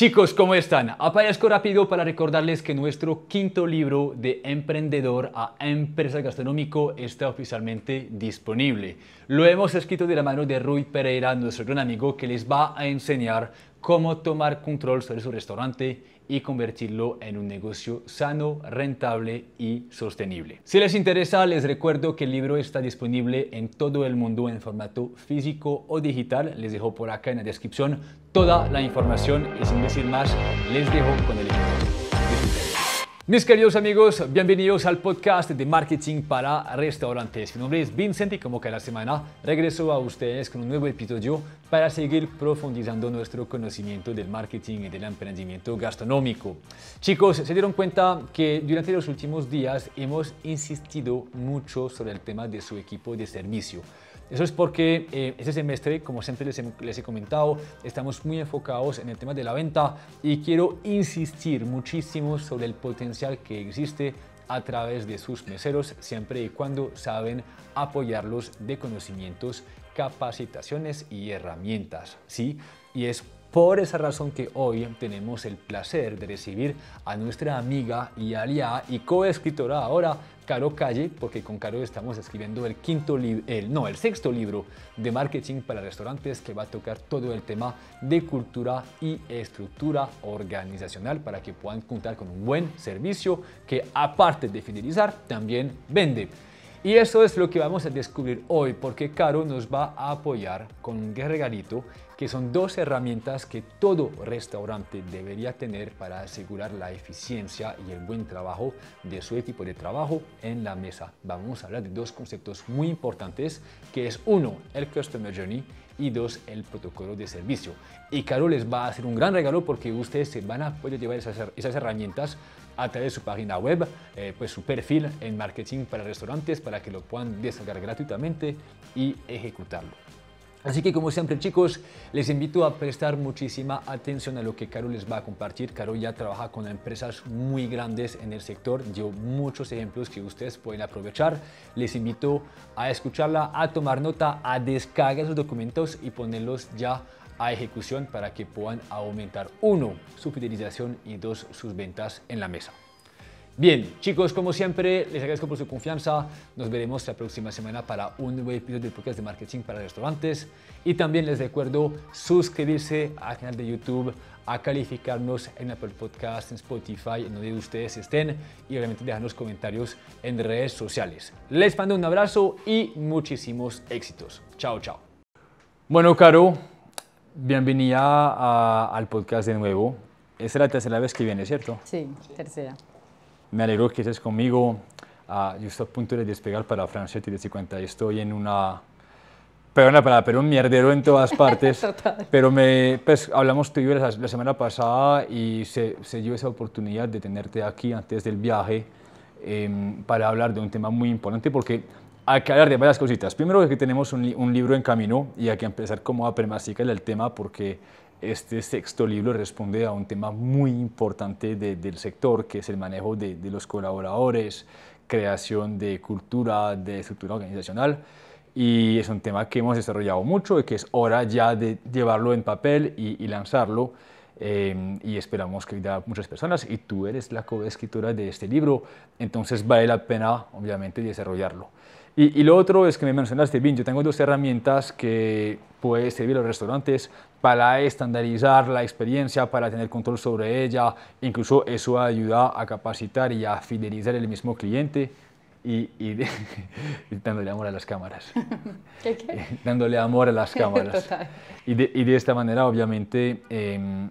Chicos, ¿cómo están? Aparezco rápido para recordarles que nuestro quinto libro de Emprendedor a Empresa Gastronómico está oficialmente disponible. Lo hemos escrito de la mano de Rui Pereira, nuestro gran amigo, que les va a enseñar cómo tomar control sobre su restaurante y convertirlo en un negocio sano, rentable y sostenible. Si les interesa, les recuerdo que el libro está disponible en todo el mundo en formato físico o digital. Les dejo por acá en la descripción toda la información y sin decir más, les dejo con el libro. Mis queridos amigos, bienvenidos al podcast de marketing para restaurantes. Mi nombre es Vincent y como cada semana regreso a ustedes con un nuevo episodio para seguir profundizando nuestro conocimiento del marketing y del emprendimiento gastronómico. Chicos, se dieron cuenta que durante los últimos días hemos insistido mucho sobre el tema de su equipo de servicio. Eso es porque eh, este semestre, como siempre les he, comentado, estamos muy enfocados en el tema de la venta y quiero insistir muchísimo sobre el potencial que existe a través de sus meseros, siempre y cuando saben apoyarlos de conocimientos, capacitaciones y herramientas. ¿sí? Y es por esa razón que hoy tenemos el placer de recibir a nuestra amiga y aliada y coescritora ahora Caro Calle, porque con Caro estamos escribiendo el quinto el, no, el sexto libro de marketing para restaurantes que va a tocar todo el tema de cultura y estructura organizacional para que puedan contar con un buen servicio que aparte de fidelizar, también vende. Y eso es lo que vamos a descubrir hoy, porque Caro nos va a apoyar con un regalito que son dos herramientas que todo restaurante debería tener para asegurar la eficiencia y el buen trabajo de su equipo de trabajo en la mesa. Vamos a hablar de dos conceptos muy importantes, que es uno, el Customer Journey y dos, el protocolo de servicio. Y Caro les va a hacer un gran regalo porque ustedes se van a poder llevar esas, herramientas a través de su página web, eh, pues su perfil en marketing para restaurantes para que lo puedan descargar gratuitamente y ejecutarlo. Así que como siempre chicos, les invito a prestar muchísima atención a lo que Carol les va a compartir. Carol ya trabaja con empresas muy grandes en el sector, dio muchos ejemplos que ustedes pueden aprovechar. Les invito a escucharla, a tomar nota, a descargar sus documentos y ponerlos ya a ejecución para que puedan aumentar uno su fidelización y dos sus ventas en la mesa. Bien, chicos, como siempre, les agradezco por su confianza. Nos veremos la próxima semana para un nuevo episodio de podcast de marketing para restaurantes. Y también les recuerdo suscribirse al canal de YouTube, a calificarnos en Apple Podcast, en Spotify, en donde ustedes estén y obviamente dejarnos comentarios en redes sociales. Les mando un abrazo y muchísimos éxitos. Chao, chao. Bueno, Caro, bienvenida al podcast de nuevo. es la tercera vez que viene, ¿cierto? Sí, tercera. Me alegro que estés conmigo. Uh, yo estoy a punto de despegar para Francetti de 50 y estoy en una... Perdona, para, pero un mierdero en todas partes. Pero me, pues, hablamos tú y yo la, semana pasada y se, se, dio esa oportunidad de tenerte aquí antes del viaje em, para hablar de un tema muy importante porque hay que hablar de varias cositas. Primero es que tenemos un, un libro en camino y hay que empezar como a premasticar el tema porque este sexto libro responde a un tema muy importante del sector, que es el manejo de, los colaboradores, creación de cultura, de estructura organizacional. Y es un tema que hemos desarrollado mucho y que es hora ya de llevarlo en papel y, lanzarlo. Eh, y esperamos que haya muchas personas. Y tú eres la coescritora de este libro, entonces vale la pena, obviamente, desarrollarlo. Y, lo otro es que me mencionaste, bien yo tengo dos herramientas que puede servir a los restaurantes para estandarizar la experiencia, para tener control sobre ella, incluso eso ayuda a capacitar y a fidelizar el mismo cliente y, dándole amor a las cámaras. ¿Qué, qué? Eh, dándole amor a las cámaras. Total. De, y, de, esta manera, obviamente, em,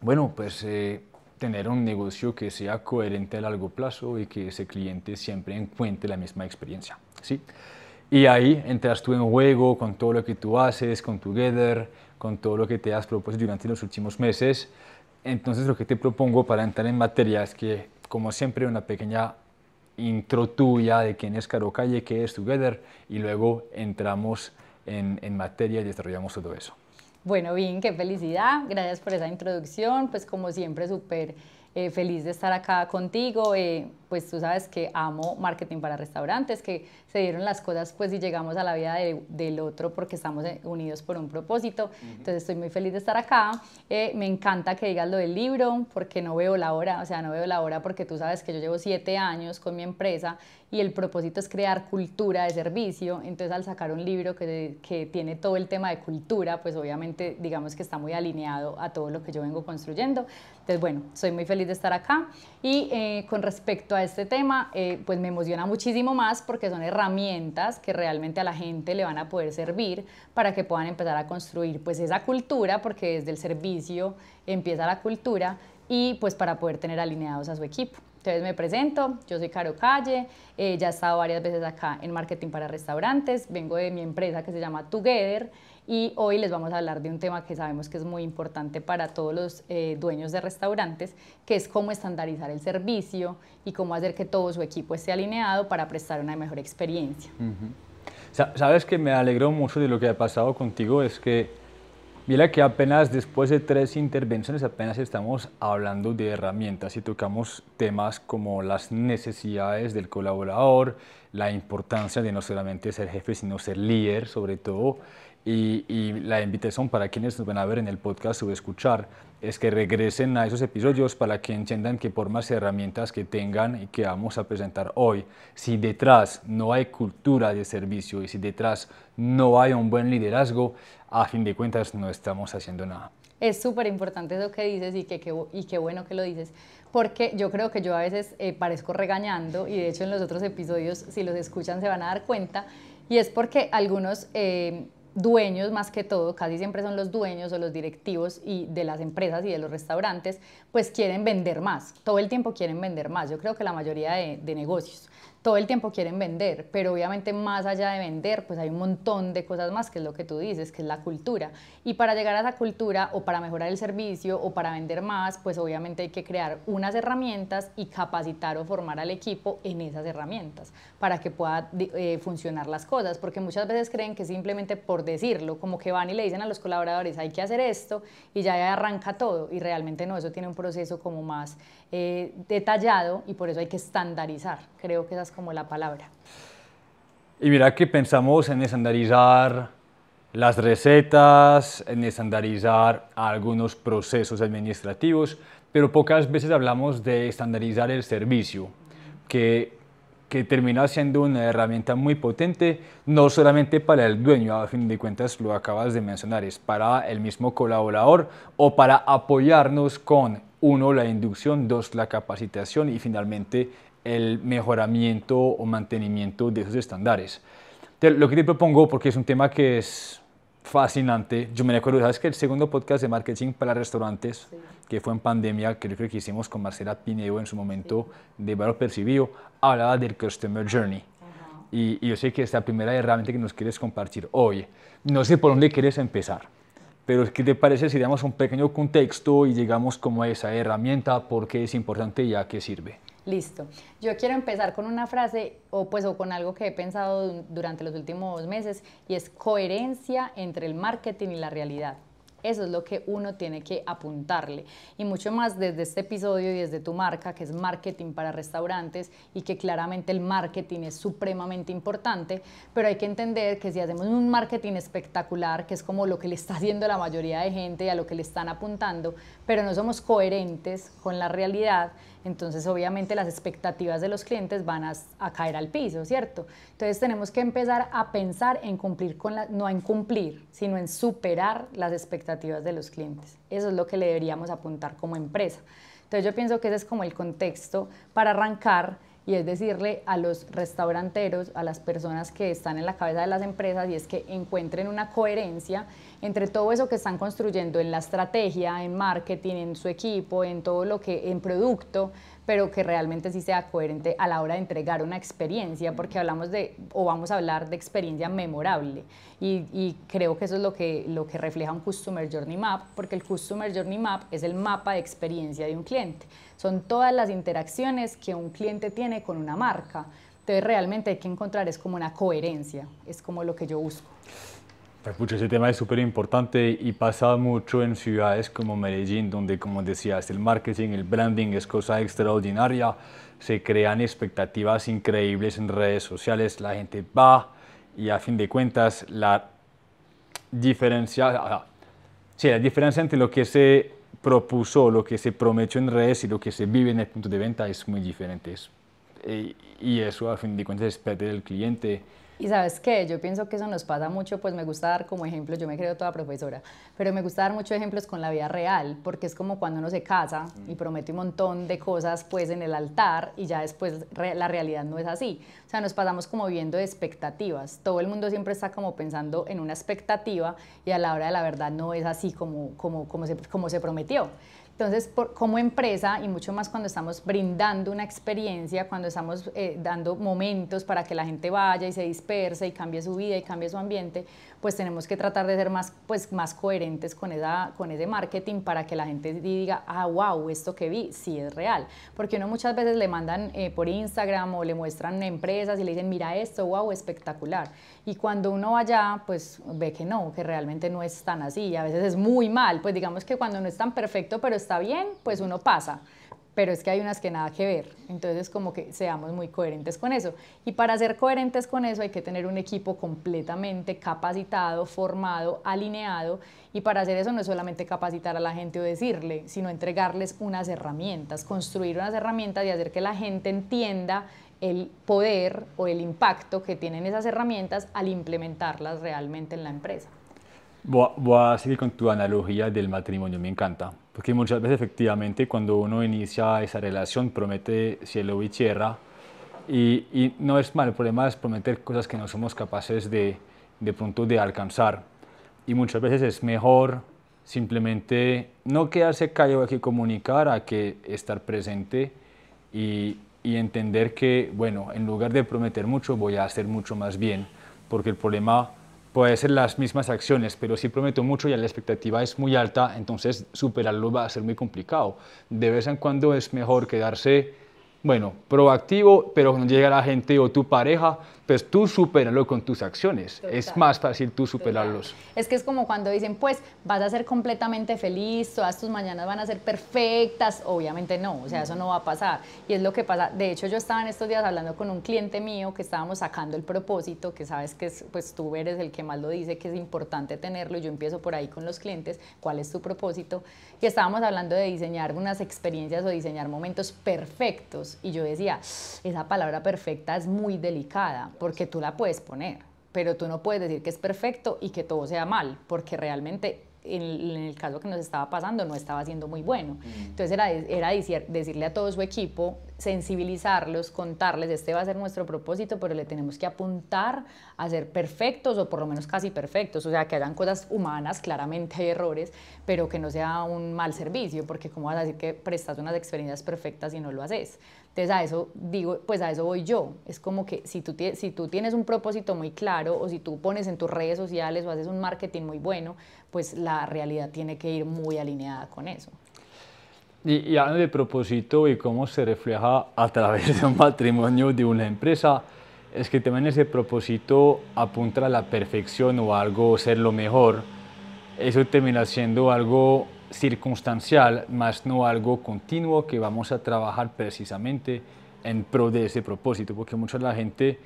bueno, pues... Eh, tener un negocio que sea coherente a largo plazo y que ese cliente siempre encuentre la misma experiencia. ¿sí? Y ahí entras tú en juego con todo lo que tú haces, con Together, con todo lo que te has propuesto durante los últimos meses. Entonces lo que te propongo para entrar en materia es que, como siempre, una pequeña intro tuya de quién es Caro Calle, qué es Together, y luego entramos en materia y desarrollamos todo eso. Bueno, bien, qué felicidad. Gracias por esa introducción. Pues como siempre, súper eh, feliz de estar acá contigo. Eh, pues tú sabes que amo marketing para restaurantes, que se dieron las cosas pues y llegamos a la vida del otro porque estamos eh, unidos por un propósito. Entonces estoy muy feliz de estar acá. Eh, me encanta que digas lo del libro porque no veo la hora, o sea, no veo la hora porque tú sabes que yo llevo siete años con mi empresa y el propósito es crear cultura de servicio. Entonces al sacar un libro que, que tiene todo el tema de cultura, pues obviamente digamos que está muy alineado a todo lo que yo vengo construyendo. Entonces bueno, soy muy feliz de estar acá. Y eh, con respecto a este tema, pues me emociona muchísimo más porque son herramientas herramientas que realmente a la gente le van a poder servir para que puedan empezar a construir pues esa cultura, porque desde el servicio empieza la cultura y pues para poder tener alineados a su equipo. Entonces me presento, yo soy Caro Calle, eh, ya he estado varias veces acá en marketing para restaurantes, vengo de mi empresa que se llama Together y hoy les vamos a hablar de un tema que sabemos que es muy importante para todos los eh, dueños de restaurantes, que es cómo estandarizar el servicio y cómo hacer que todo su equipo esté alineado para prestar una mejor experiencia. Sabes que me alegró mucho de lo que ha pasado contigo, es que Mira que apenas después de tres intervenciones apenas estamos hablando de herramientas y tocamos temas como las necesidades del colaborador, la importancia de no solamente ser jefe, sino ser líder, sobre todo y, la invitación para quienes nos van a ver en el podcast o escuchar es que regresen a esos episodios para que entiendan que por más herramientas que tengan y que vamos a presentar hoy, si detrás no hay cultura de servicio y si detrás no hay un buen liderazgo, a fin de cuentas no estamos haciendo nada. Es súper importante eso que dices y que, y qué bueno que lo dices, porque yo creo que yo a veces eh, parezco regañando y de hecho en los otros episodios, si los escuchan, se van a dar cuenta, y es porque algunos... Eh, dueños más que todo, casi siempre son los dueños o los directivos y de las empresas y de los restaurantes, pues quieren vender más, todo el tiempo quieren vender más, yo creo que la mayoría de negocios todo el tiempo quieren vender, pero obviamente más allá de vender, pues hay un montón de cosas más, que es lo que tú dices, que es la cultura. Y para llegar a esa cultura o para mejorar el servicio o para vender más, pues obviamente hay que crear unas herramientas y capacitar o formar al equipo en esas herramientas para que pueda eh, funcionar las cosas, porque muchas veces creen que simplemente por decirlo, como que van y le dicen a los colaboradores, hay que hacer esto y ya arranca todo, y realmente no, eso tiene un proceso como más eh, detallado y por eso hay que estandarizar. Creo que esa es como la palabra. Y mira que pensamos en estandarizar las recetas, en estandarizar algunos procesos administrativos, pero pocas veces hablamos de estandarizar el servicio, que, que termina siendo una herramienta muy potente, no solamente para el dueño, a fin de cuentas lo acabas de mencionar, es para el mismo colaborador o para apoyarnos con uno, la inducción. Dos, la capacitación. Y finalmente, el mejoramiento o mantenimiento de esos estándares. Lo que te propongo, porque es un tema que es fascinante, yo me acuerdo, ¿sabes que El segundo podcast de marketing para restaurantes, que fue en pandemia, que yo creo que hicimos con Marcela Pineo en su momento de Valor Percibido, hablaba del Customer Journey. Y, yo sé que esta primera herramienta que nos quieres compartir hoy, no sé por dónde quieres empezar. Pero es ¿qué te parece si damos un pequeño contexto y llegamos como a esa herramienta, porque es importante y a qué sirve? Listo. Yo quiero empezar con una frase o pues o con algo que he pensado durante los últimos meses y es coherencia entre el marketing y la realidad. Eso es lo que uno tiene que apuntarle. Y mucho más desde este episodio y desde tu marca, que es marketing para restaurantes y que claramente el marketing es supremamente importante, pero hay que entender que si hacemos un marketing espectacular, que es como lo que le está haciendo la mayoría de gente y a lo que le están apuntando, pero no somos coherentes con la realidad, entonces, obviamente, las expectativas de los clientes van a, caer al piso, ¿cierto? Entonces, tenemos que empezar a pensar en cumplir con la, no en cumplir, sino en superar las expectativas de los clientes. Eso es lo que le deberíamos apuntar como empresa. Entonces, yo pienso que ese es como el contexto para arrancar y es decirle a los restauranteros, a las personas que están en la cabeza de las empresas, y es que encuentren una coherencia entre todo eso que están construyendo en la estrategia, en marketing, en su equipo, en todo lo que, en producto, pero que realmente sí sea coherente a la hora de entregar una experiencia, porque hablamos de, o vamos a hablar de experiencia memorable. Y, creo que eso es lo que, lo que refleja un Customer Journey Map, porque el Customer Journey Map es el mapa de experiencia de un cliente. Son todas las interacciones que un cliente tiene con una marca. Entonces realmente hay que encontrar, es como una coherencia, es como lo que yo busco ese tema es súper importante y pasa mucho en ciudades como Medellín, donde como decías, el marketing, el branding es cosa extraordinaria, se crean expectativas increíbles en redes sociales, la gente va y a fin de cuentas la diferencia, ah, ah, la diferencia entre lo que se propuso, lo que se prometió en redes y lo que se vive en el punto de venta es muy diferente. Eh, y eso a fin de cuentas es perder el cliente y sabes qué, yo pienso que eso nos pasa mucho, pues me gusta dar como ejemplo, yo me creo toda profesora, pero me gusta dar muchos ejemplos con la vida real, porque es como cuando uno se casa mm. y promete un montón de cosas pues en el altar y ya después la realidad no es así. O sea, nos pasamos como viendo expectativas. Todo el mundo siempre está como pensando en una expectativa y a la hora de la verdad no es así como, como, como se prometió. Entonces, como empresa, y mucho más cuando estamos brindando una experiencia, cuando estamos eh, dando momentos para que la gente vaya y se disperse y cambie su vida y cambie su ambiente, pues tenemos que tratar de ser más, pues, más coherentes con, esa, con ese marketing para que la gente diga, ah, wow, esto que vi sí es real. Porque uno muchas veces le mandan eh, por Instagram o le muestran empresas y le dicen, mira esto, wow, espectacular. Y cuando uno va allá, pues ve que no, que realmente no es tan así. Y a veces es muy mal. Pues digamos que cuando no es tan perfecto, pero está bien, pues uno pasa pero es que hay unas que nada que ver. Entonces, como que seamos muy coherentes con eso. Y para ser coherentes con eso hay que tener un equipo completamente capacitado, formado, alineado. Y para hacer eso no es solamente capacitar a la gente o decirle, sino entregarles unas herramientas, construir unas herramientas y hacer que la gente entienda el poder o el impacto que tienen esas herramientas al implementarlas realmente en la empresa. Voy a, voy a seguir con tu analogía del matrimonio, me encanta porque muchas veces efectivamente cuando uno inicia esa relación promete cielo y tierra y, no es mal, el problema es prometer cosas que no somos capaces de, de pronto de alcanzar. Y muchas veces es mejor simplemente no quedarse callado que comunicar a que estar presente y, y entender que, bueno, en lugar de prometer mucho voy a hacer mucho más bien, porque el problema puede ser las mismas acciones, pero si prometo mucho y la expectativa es muy alta, entonces superarlo va a ser muy complicado. De vez en cuando es mejor quedarse bueno, proactivo, pero cuando llega la gente o tu pareja, pues tú superalo con tus acciones. Es más fácil tú superarlos. Es que es como cuando dicen, pues vas a ser completamente feliz, todas tus mañanas van a ser perfectas. Obviamente no, o sea, eso no va a pasar. Y es lo que pasa. De hecho, yo estaba en estos días hablando con un cliente mío que estábamos sacando el propósito, que sabes que pues tú eres el que más lo dice, que es importante tenerlo. Y yo empiezo por ahí con los clientes, cuál es tu propósito. Y estábamos hablando de diseñar unas experiencias o diseñar momentos perfectos y yo decía, esa palabra perfecta es muy delicada porque tú la puedes poner, pero tú no puedes decir que es perfecto y que todo sea mal, porque realmente en, el caso que nos estaba pasando no estaba siendo muy bueno. Mm. Entonces era, decirle a todo su equipo, sensibilizarlos, contarles, este va a ser nuestro propósito, pero le tenemos que apuntar a ser perfectos o por lo menos casi perfectos, o sea, que hagan cosas humanas, claramente hay errores, pero que no sea un mal servicio, porque cómo vas a decir que prestas unas experiencias perfectas y no lo haces. Entonces a eso digo, pues a eso voy yo. Es como que si tú, si tú tienes un propósito muy claro o si tú pones en tus redes sociales o haces un marketing muy bueno, pues la realidad tiene que ir muy alineada con eso. Y, hablando de propósito y cómo se refleja a través de un matrimonio de una empresa, es que también ese propósito apunta a la perfección o algo, ser lo mejor. Eso termina siendo algo circunstancial, más no algo continuo que vamos a trabajar precisamente en pro de ese propósito, porque la gente,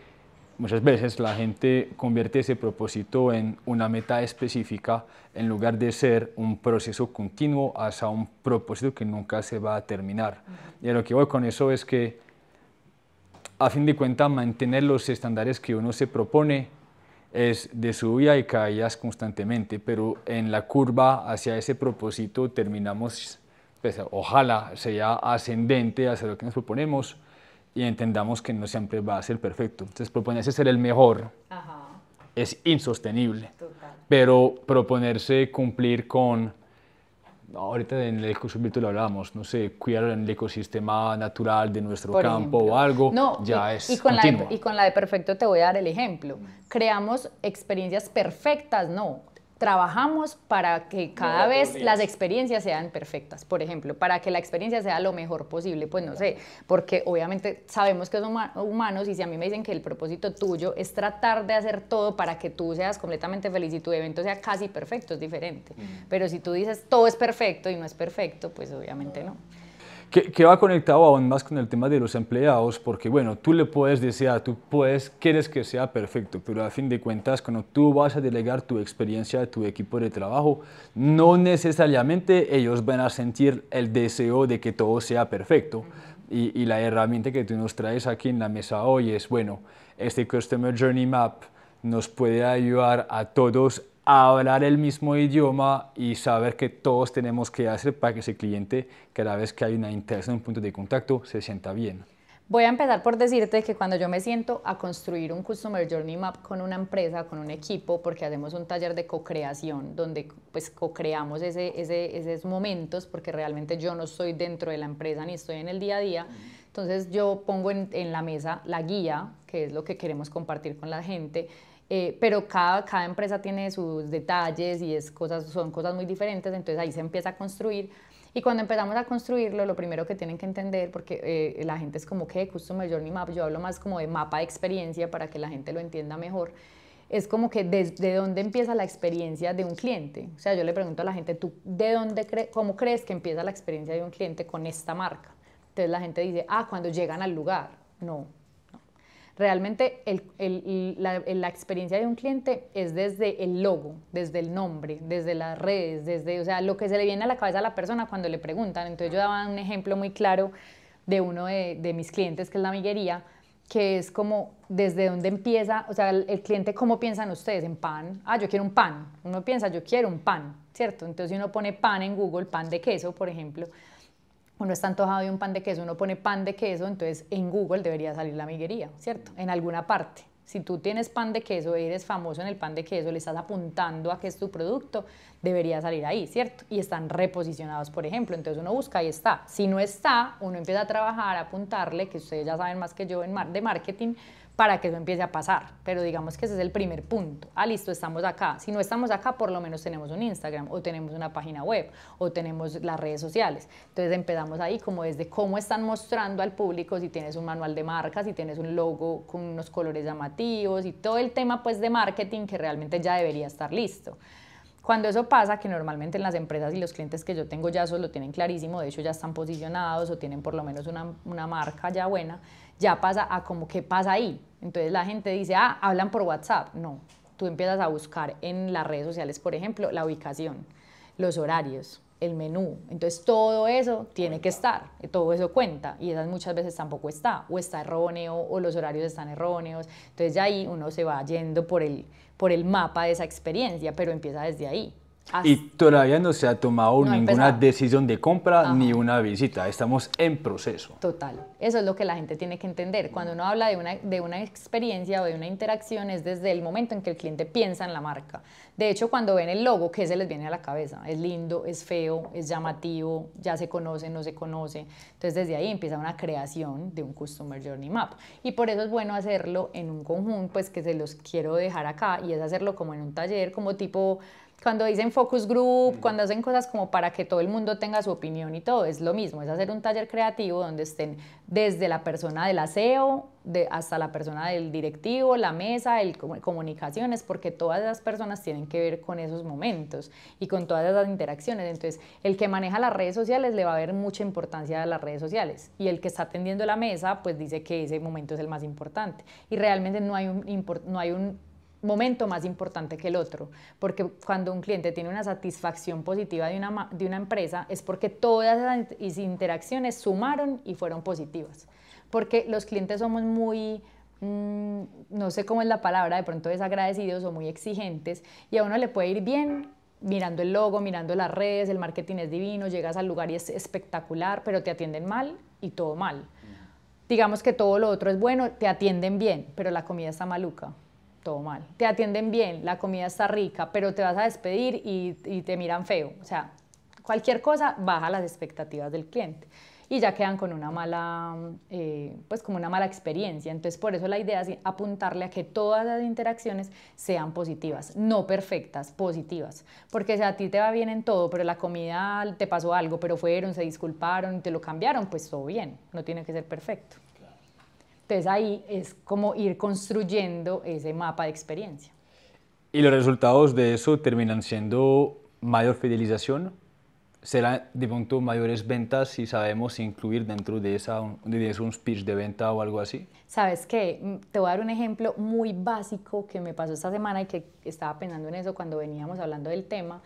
muchas veces la gente convierte ese propósito en una meta específica en lugar de ser un proceso continuo hasta un propósito que nunca se va a terminar. Y a lo que voy con eso es que, a fin de cuentas, mantener los estándares que uno se propone es de subida y caídas constantemente, pero en la curva hacia ese propósito terminamos, pues, ojalá sea ascendente hacia lo que nos proponemos y entendamos que no siempre va a ser perfecto. Entonces, proponerse ser el mejor es insostenible, pero proponerse cumplir con ahorita en el ecosistema lo hablamos, no sé, cuidar el ecosistema natural de nuestro campo o algo, ya es y y con la de perfecto te voy a dar el ejemplo. Creamos experiencias perfectas, no trabajamos para que cada vez las experiencias sean perfectas, por ejemplo, para que la experiencia sea lo mejor posible, pues no sé, porque obviamente sabemos que somos humanos y si a mí me dicen que el propósito tuyo es tratar de hacer todo para que tú seas completamente feliz y tu evento sea casi perfecto, es diferente. Mm. Pero si tú dices todo es perfecto y no es perfecto, pues obviamente no que, va conectado aún más con el tema de los empleados, porque bueno, tú le puedes desear, ah, tú puedes, quieres que sea perfecto, pero a fin de cuentas, cuando tú vas a delegar tu experiencia a tu equipo de trabajo, no necesariamente ellos van a sentir el deseo de que todo sea perfecto. Y, y la herramienta que tú nos traes aquí en la mesa hoy es, bueno, este Customer Journey Map nos puede ayudar a todos hablar el mismo idioma y saber que todos tenemos que hacer para que ese cliente, cada vez que hay una interacción, un punto de contacto, se sienta bien. Voy a empezar por decirte que cuando yo me siento a construir un Customer Journey Map con una empresa, con un equipo, porque hacemos un taller de co-creación, donde pues co-creamos ese, ese, esos momentos, porque realmente yo no estoy dentro de la empresa ni estoy en el día a día. Entonces yo pongo en, en la mesa la guía, que es lo que queremos compartir con la gente, eh, pero cada, cada empresa tiene sus detalles y es cosas, son cosas muy diferentes, entonces ahí se empieza a construir. Y cuando empezamos a construirlo, lo primero que tienen que entender, porque eh, la gente es como que Customer Journey Map, yo hablo más como de mapa de experiencia para que la gente lo entienda mejor, es como que desde dónde empieza la experiencia de un cliente. O sea, yo le pregunto a la gente, ¿tú de dónde cómo crees que empieza la experiencia de un cliente con esta marca? Entonces la gente dice, ah, cuando llegan al lugar. No, Realmente la, experiencia de un cliente es desde el logo, desde el nombre, desde las redes, desde, o sea, lo que se le viene a la cabeza a la persona cuando le preguntan. Entonces yo daba un ejemplo muy claro de uno de, mis clientes, que es la miguería, que es como desde dónde empieza, o sea, el, cliente, ¿cómo piensan ustedes? ¿En pan? Ah, yo quiero un pan. Uno piensa, yo quiero un pan, ¿cierto? Entonces, si uno pone pan en Google, pan de queso, por ejemplo, uno está antojado de un pan de queso, uno pone pan de queso, entonces en Google debería salir la miguería, ¿cierto? En alguna parte. Si tú tienes pan de queso, eres famoso en el pan de queso, le estás apuntando a que es tu producto, debería salir ahí, ¿cierto? Y están reposicionados, por ejemplo. Entonces uno busca y está. Si no está, uno empieza a trabajar, a apuntarle, que ustedes ya saben más que yo de marketing, para que eso empiece a pasar. Pero digamos que ese es el primer punto. Ah, listo, estamos acá. Si no estamos acá, por lo menos tenemos un Instagram o tenemos una página web o tenemos las redes sociales. Entonces empezamos ahí como desde cómo están mostrando al público si tienes un manual de marca, si tienes un logo con unos colores llamativos y todo el tema pues de marketing que realmente ya debería estar listo. Cuando eso pasa, que normalmente en las empresas y los clientes que yo tengo ya eso lo tienen clarísimo, de hecho ya están posicionados o tienen por lo menos una, marca ya buena, ya pasa a como qué pasa ahí. Entonces la gente dice, ah, hablan por WhatsApp. No, tú empiezas a buscar en las redes sociales, por ejemplo, la ubicación, los horarios, el menú. Entonces todo eso tiene que estar, eh, todo eso cuenta y esas muchas veces tampoco está o está erróneo o los horarios están erróneos. Entonces ya ahí uno se va yendo por el, por el mapa de esa experiencia, pero empieza desde ahí y todavía no se ha tomado ninguna decisión de compra ni una visita, estamos en proceso. Total, eso es lo que la gente tiene que entender. Cuando uno habla de una, de una experiencia o de una interacción es desde el momento en que el cliente piensa en la marca. De hecho, cuando ven el logo, ¿qué se les viene a la cabeza? Es lindo, es feo, es llamativo, ya se conoce, no se conoce. Entonces desde ahí empieza una creación de un Customer Journey Map. Y por eso es bueno hacerlo en un conjunto, pues que se los quiero dejar acá y es hacerlo como en un taller, como tipo cuando dicen focus group, cuando hacen cosas como para que todo el mundo tenga su opinión y todo, es lo mismo, es hacer un taller creativo donde estén desde la persona del aseo de, hasta la persona del directivo, la mesa, el, comunicaciones, porque todas las personas tienen que ver con esos momentos y con todas esas interacciones. Entonces, el que maneja las redes sociales le va a ver mucha importancia a las redes sociales y el que está atendiendo la mesa, pues dice que ese momento es el más importante. Y realmente no hay un, no hay un momento más importante que el otro, porque cuando un cliente tiene una satisfacción positiva de una, empresa es porque todas esas interacciones sumaron y fueron positivas, porque los clientes somos muy mm, no sé cómo es la palabra, de pronto desagradecidos o muy exigentes, y a uno le puede ir bien mirando el logo, mirando las redes, el marketing es divino, llegas al lugar y es espectacular, pero te atienden mal y todo mal. Digamos que todo lo otro es bueno, te atienden bien, pero la comida está maluca todo mal. Te atienden bien, la comida está rica, pero te vas a despedir y, te miran feo. O sea, cualquier cosa baja las expectativas del cliente y ya quedan con una mala, eh, pues como una mala experiencia. Entonces, por eso la idea es apuntarle a que todas las interacciones sean positivas, no perfectas, positivas. Porque si a ti te va bien en todo, pero la comida te pasó algo, pero fueron, se disculparon, te lo cambiaron, pues todo bien, no tiene que ser perfecto. Entonces ahí es como ir construyendo ese mapa de experiencia. ¿Y los resultados de eso terminan siendo mayor fidelización? ¿Será de pronto mayores ventas si sabemos incluir dentro de, esa, de eso un speech de venta o algo así? Sabes que mm, te voy a dar un ejemplo muy básico que me pasó esta semana y que estaba pensando en eso cuando veníamos hablando del tema.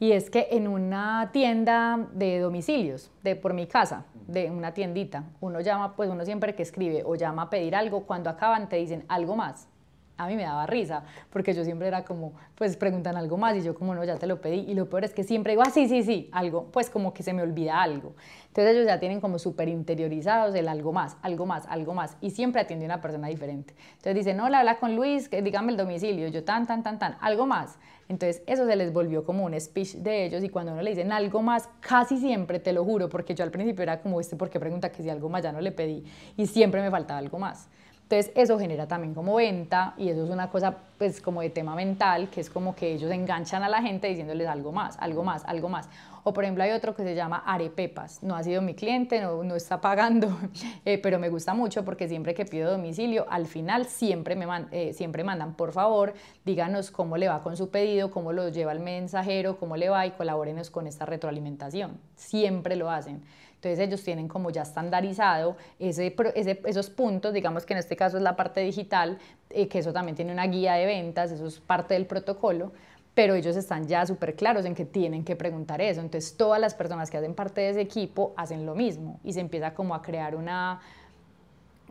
Y es que en una tienda de domicilios, de por mi casa, de una tiendita, uno llama, pues uno siempre que escribe o llama a pedir algo, cuando acaban te dicen algo más. A mí me daba risa, porque yo siempre era como, pues preguntan algo más y yo como no, ya te lo pedí. Y lo peor es que siempre digo, ah, sí, sí, sí, algo, pues como que se me olvida algo. Entonces ellos ya tienen como súper interiorizados el algo más, algo más, algo más. Y siempre atiende una persona diferente. Entonces dicen, no, la habla con Luis, dígame el domicilio. Yo tan, tan, tan, tan, algo más entonces eso se les volvió como un speech de ellos y cuando uno le dicen algo más, casi siempre, te lo juro, porque yo al principio era como, este, ¿por qué pregunta que si algo más ya no le pedí? Y siempre me faltaba algo más. Entonces eso genera también como venta y eso es una cosa pues como de tema mental, que es como que ellos enganchan a la gente diciéndoles algo más, algo más, algo más. O por ejemplo hay otro que se llama Arepepas. No ha sido mi cliente, no, está pagando, eh, pero me gusta mucho porque siempre que pido domicilio, al final siempre me eh, siempre mandan, por favor, díganos cómo le va con su pedido, cómo lo lleva el mensajero, cómo le va y colaborenos con esta retroalimentación. Siempre lo hacen. Entonces ellos tienen como ya estandarizado esos puntos, digamos que en este caso es la parte digital, eh, que eso también tiene una guía de ventas, eso es parte del protocolo, pero ellos están ya súper claros en que tienen que preguntar eso. Entonces todas las personas que hacen parte de ese equipo hacen lo mismo y se empieza como a crear una,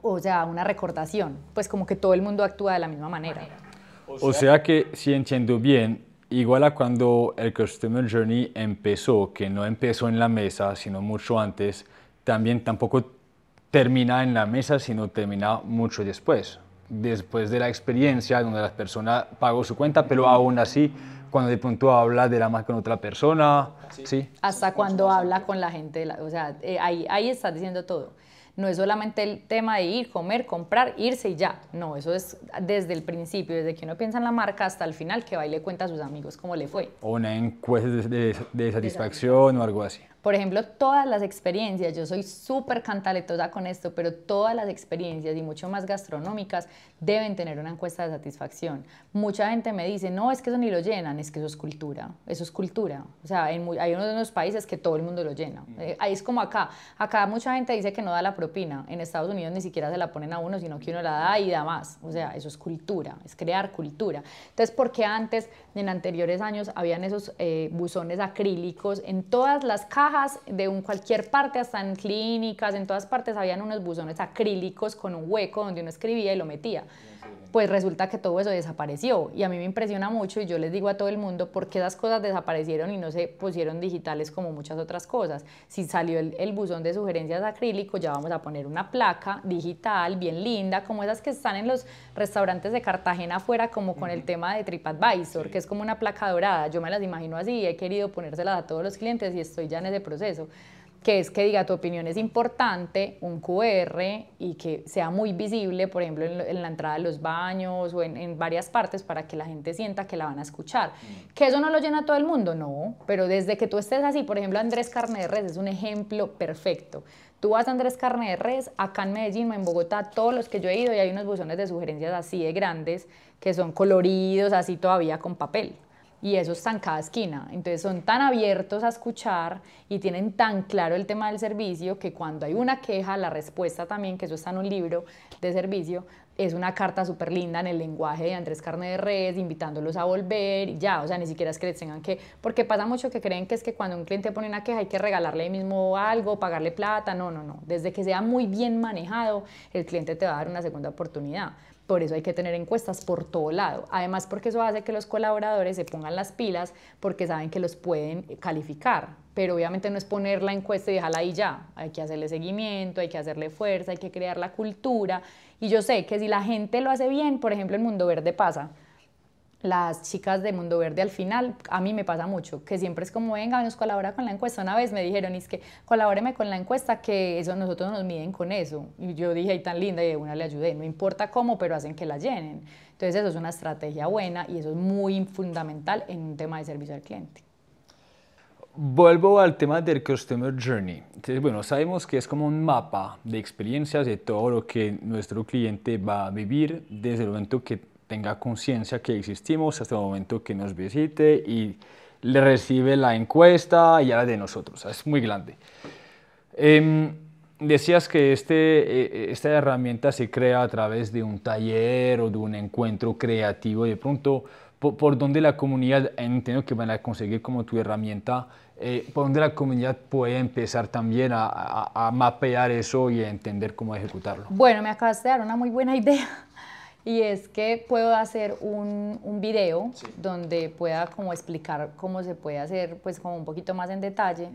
o sea, una recordación, pues como que todo el mundo actúa de la misma manera. O sea que si entiendo bien, igual a cuando el Customer Journey empezó, que no empezó en la mesa, sino mucho antes, también tampoco termina en la mesa, sino termina mucho después después de la experiencia donde la persona pagó su cuenta, pero aún así cuando de pronto habla de la marca con otra persona, ¿sí? Hasta cuando habla con la gente, o sea, eh, ahí, ahí estás diciendo todo. No es solamente el tema de ir, comer, comprar, irse y ya. No, eso es desde el principio, desde que uno piensa en la marca hasta el final, que va y le cuenta a sus amigos cómo le fue. O una encuesta de satisfacción o algo así. Por ejemplo, todas las experiencias, yo soy súper cantaletosa con esto, pero todas las experiencias y mucho más gastronómicas deben tener una encuesta de satisfacción. Mucha gente me dice, no, es que eso ni lo llenan, es que eso es cultura, eso es cultura. O sea, hay uno de los países que todo el mundo lo llena. Mm. Eh, ahí es como acá, acá mucha gente dice que no da la propina, en Estados Unidos ni siquiera se la ponen a uno, sino que uno la da y da más. O sea, eso es cultura, es crear cultura. Entonces, porque antes, en anteriores años, habían esos eh, buzones acrílicos en todas las cajas, de un cualquier parte, hasta en clínicas, en todas partes habían unos buzones acrílicos con un hueco donde uno escribía y lo metía pues resulta que todo eso desapareció. Y a mí me impresiona mucho y yo les digo a todo el mundo por qué esas cosas desaparecieron y no se pusieron digitales como muchas otras cosas. Si salió el, buzón de sugerencias acrílico, ya vamos a poner una placa digital bien linda, como esas que están en los restaurantes de Cartagena afuera, como con el tema de TripAdvisor, que es como una placa dorada. Yo me las imagino así, he querido ponérselas a todos los clientes y estoy ya en ese proceso que es que diga tu opinión es importante, un QR y que sea muy visible, por ejemplo, en, la entrada de los baños o en, varias partes para que la gente sienta que la van a escuchar. Mm. Que eso no lo llena todo el mundo, no, pero desde que tú estés así, por ejemplo, Andrés Carne de Res es un ejemplo perfecto. Tú vas a Andrés Carne de Res, acá en Medellín o en Bogotá, todos los que yo he ido y hay unos buzones de sugerencias así de grandes que son coloridos, así todavía con papel y eso está en cada esquina. Entonces son tan abiertos a escuchar y tienen tan claro el tema del servicio que cuando hay una queja, la respuesta también, que eso está en un libro de servicio, es una carta súper linda en el lenguaje de Andrés Carne de Red, invitándolos a volver y ya, o sea, ni siquiera es que les tengan que, porque pasa mucho que creen que es que cuando un cliente pone una queja hay que regalarle mismo algo, pagarle plata, no, no, no, desde que sea muy bien manejado, el cliente te va a dar una segunda oportunidad. Por eso hay que tener encuestas por todo lado. Además, porque eso hace que los colaboradores se pongan las pilas porque saben que los pueden calificar. Pero obviamente no es poner la encuesta y dejarla ahí ya. Hay que hacerle seguimiento, hay que hacerle fuerza, hay que crear la cultura. Y yo sé que si la gente lo hace bien, por ejemplo, el mundo verde pasa las chicas de Mundo Verde al final, a mí me pasa mucho, que siempre es como, venga, nos colabora con la encuesta. Una vez me dijeron, es que colabóreme con la encuesta, que eso nosotros nos miden con eso. Y yo dije, y tan linda, y de una le ayudé, no importa cómo, pero hacen que la llenen. Entonces eso es una estrategia buena y eso es muy fundamental en un tema de servicio al cliente. Vuelvo al tema del Customer Journey. Entonces, bueno, sabemos que es como un mapa de experiencias de todo lo que nuestro cliente va a vivir desde el momento que tenga conciencia que existimos hasta el momento que nos visite y le recibe la encuesta y ahora de nosotros. Es muy grande. Em, decías que este, eh, eh, esta herramienta se crea a través de un taller o de un encuentro creativo. y De pronto, por, por donde la comunidad, entiendo que van a conseguir como tu herramienta, eh, por dónde la comunidad puede empezar también a, a, a mapear eso y a entender cómo ejecutarlo. Bueno, me acabas de dar una muy buena idea y es que puedo hacer un, un video donde pueda como explicar cómo se puede hacer, pues como un poquito más en detalle.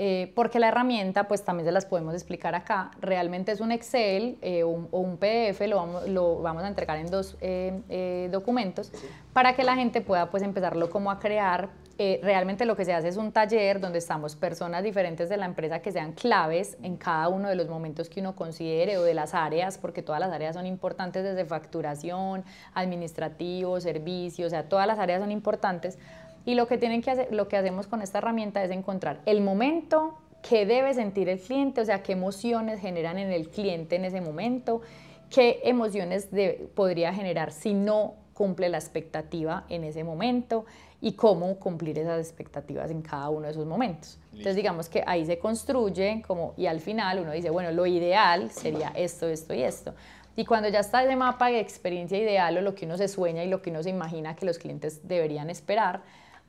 Eh, porque la herramienta, pues también se las podemos explicar acá, realmente es un Excel eh, o, un, PDF, lo vamos, lo vamos, a entregar en dos eh, documentos para que la gente pueda pues empezarlo como a crear. realmente lo que se hace es un taller donde estamos personas diferentes de la empresa que sean claves en cada uno de los momentos que uno considere o de las áreas, porque todas las áreas son importantes desde facturación, administrativo, servicios, o sea, todas las áreas son importantes y lo que, tienen que hacer, lo que hacemos con esta herramienta es encontrar el momento que debe sentir el cliente, o sea, qué emociones generan en el cliente en ese momento, qué emociones podría generar si no cumple la expectativa en ese momento y cómo cumplir esas expectativas en cada uno de esos momentos. Entonces digamos que ahí se construye como y al final uno dice, bueno, lo ideal sería esto, esto y esto. Y cuando ya está ese mapa de experiencia ideal o lo que uno se sueña y lo que uno se imagina que los clientes deberían esperar,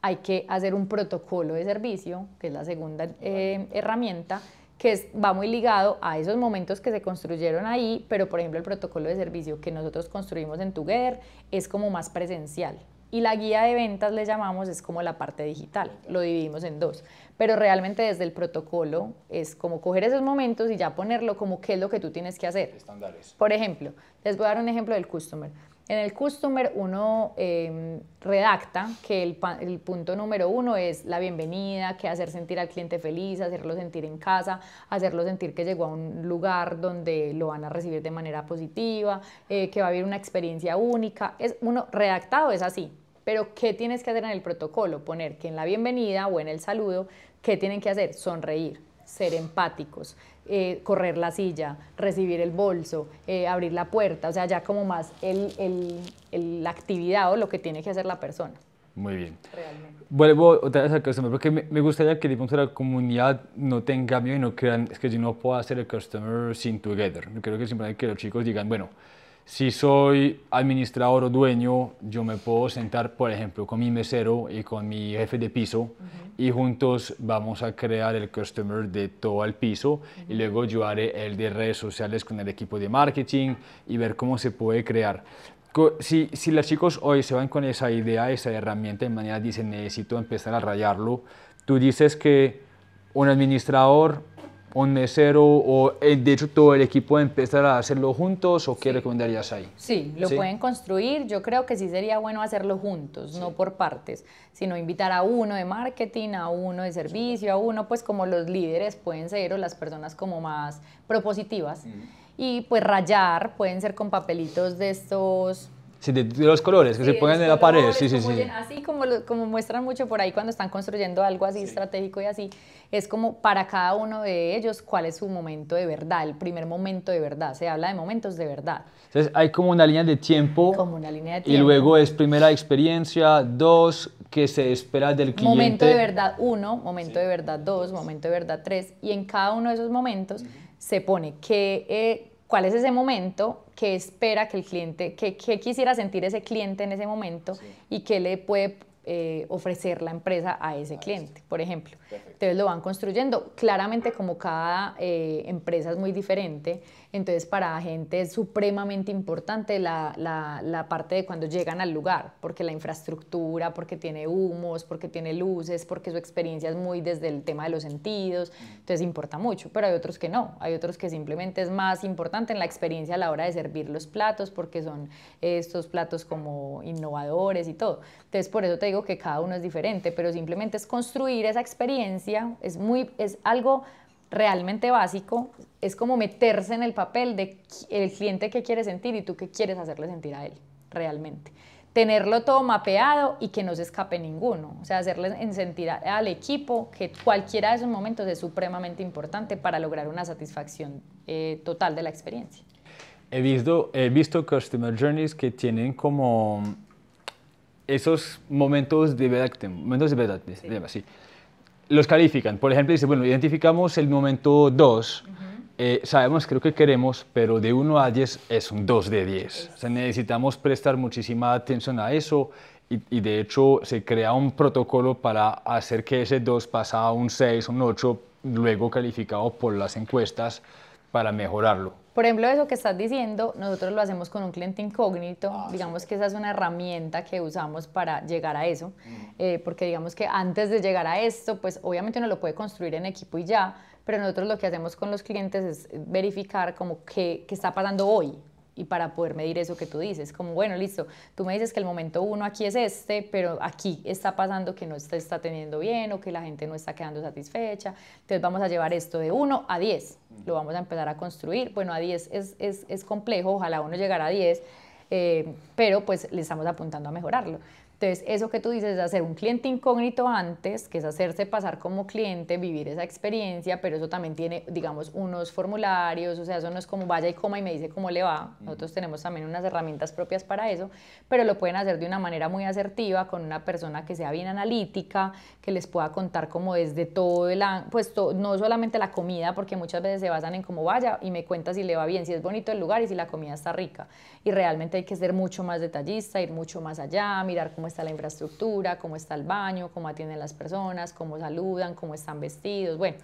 hay que hacer un protocolo de servicio, que es la segunda eh, herramienta, que va muy ligado a esos momentos que se construyeron ahí, pero por ejemplo el protocolo de servicio que nosotros construimos en Together es como más presencial. Y la guía de ventas le llamamos, es como la parte digital, lo dividimos en dos. Pero realmente desde el protocolo es como coger esos momentos y ya ponerlo como qué es lo que tú tienes que hacer. Estándares. Por ejemplo, les voy a dar un ejemplo del customer. En el customer uno em, redacta que el, punto número uno es la bienvenida, que hacer sentir al cliente feliz, hacerlo sentir en casa, hacerlo sentir que llegó a un lugar donde lo van a recibir de manera positiva, eh, que va a haber una experiencia única. Es, uno redactado es así, pero ¿qué tienes que hacer en el protocolo? Poner que en la bienvenida o en el saludo, ¿qué tienen que hacer? Sonreír ser empáticos, eh, correr la silla, recibir el bolso, eh, abrir la puerta, o sea, ya como más la actividad o lo que tiene que hacer la persona. Muy bien. Realmente. Vuelvo otra vez al customer, porque me, gustaría que de la comunidad no tenga miedo y no crean, es que yo no puedo hacer el customer sin together. Yo Creo que importante que los chicos digan, bueno, si soy administrador o dueño, yo me puedo sentar, por ejemplo, con mi mesero y con mi jefe de piso y juntos vamos a crear el customer de todo el piso y luego yo haré el de redes sociales con el equipo de marketing y ver cómo se puede crear. Si, si los chicos hoy se van con esa idea, esa herramienta, de manera dicen necesito empezar a rayarlo, tú dices que un administrador un cero o eh, de hecho todo el equipo empezar a hacerlo juntos o qué recomendarías ahí? Sí, lo pueden construir. Yo creo que sí sería bueno hacerlo juntos, no por partes, sino invitar a uno de marketing, a uno de servicio, a uno pues como los líderes pueden ser o las personas como más propositivas. Y pues rayar, pueden ser con papelitos de estos Sí, de, los colores, que se ponen en la pared. Sí, sí, sí. Así como, como muestran mucho por ahí cuando están construyendo algo así estratégico y así, es como para cada uno de ellos cuál es su momento de verdad, el primer momento de verdad. Se habla de momentos de verdad. Entonces hay como una línea de tiempo. Como una línea de tiempo. Y luego es primera experiencia, dos, que se espera del cliente. Momento de verdad uno, momento de verdad dos, momento de verdad tres. Y en cada uno de esos momentos se pone que, eh, cuál es ese momento qué espera que el cliente, qué, quisiera sentir ese cliente en ese momento y qué le puede eh, ofrecer la empresa a ese cliente, por ejemplo. Entonces lo van construyendo. Claramente como cada eh, empresa es muy diferente, entonces, para gente es supremamente importante la, parte de cuando llegan al lugar, porque la infraestructura, porque tiene humos, porque tiene luces, porque su experiencia es muy desde el tema de los sentidos, entonces importa mucho, pero hay otros que no, hay otros que simplemente es más importante en la experiencia a la hora de servir los platos, porque son estos platos como innovadores y todo. Entonces, por eso te digo que cada uno es diferente, pero simplemente es construir esa experiencia, es, muy, es algo realmente básico es como meterse en el papel de el cliente que quiere sentir y tú que quieres hacerle sentir a él, realmente. Tenerlo todo mapeado y que no se escape ninguno. O sea, hacerle en sentir al equipo que cualquiera de esos momentos es supremamente importante para lograr una satisfacción eh, total de la experiencia. He visto, he visto Customer Journeys que tienen como esos momentos de verdad, momentos de verdad, los califican. Por ejemplo, dice, bueno, identificamos el momento 2, eh, sabemos creo que queremos, pero de 1 a 10 es un 2 de 10. O sea, necesitamos prestar muchísima atención a eso y, de hecho se crea un protocolo para hacer que ese 2 pasa a un 6, un 8, luego calificado por las encuestas para mejorarlo. Por ejemplo, eso que estás diciendo, nosotros lo hacemos con un cliente incógnito. Ah, digamos que esa es una herramienta que usamos para llegar a eso. Eh, porque digamos que antes de llegar a esto, pues obviamente uno lo puede construir en equipo y ya. Pero nosotros lo que hacemos con los clientes es verificar como que qué está pasando hoy y para poder medir eso que tú dices. Como, bueno, listo, tú me dices que el momento uno aquí es este, pero aquí está pasando que no se está teniendo bien o que la gente no está quedando satisfecha. Entonces vamos a llevar esto de 1 a 10. Lo vamos a empezar a construir. Bueno, a 10 es, es, es complejo, ojalá uno llegara a 10. Eh, pero pues le estamos apuntando a mejorarlo. Entonces, eso que tú dices es hacer un cliente incógnito antes, que es hacerse pasar como cliente, vivir esa experiencia, pero eso también tiene, digamos, unos formularios, o sea, eso no es como vaya y coma y me dice cómo le va. Mm. Nosotros tenemos también unas herramientas propias para eso, pero lo pueden hacer de una manera muy asertiva, con una persona que sea bien analítica, que les pueda contar como desde todo el, pues no solamente la comida, porque muchas veces se basan en cómo vaya y me cuenta si le va bien, si es bonito el lugar y si la comida está rica. Y realmente hay que ser mucho más detallista, ir mucho más allá, mirar cómo está la infraestructura, cómo está el baño, cómo atienden las personas, cómo saludan, cómo están vestidos, bueno.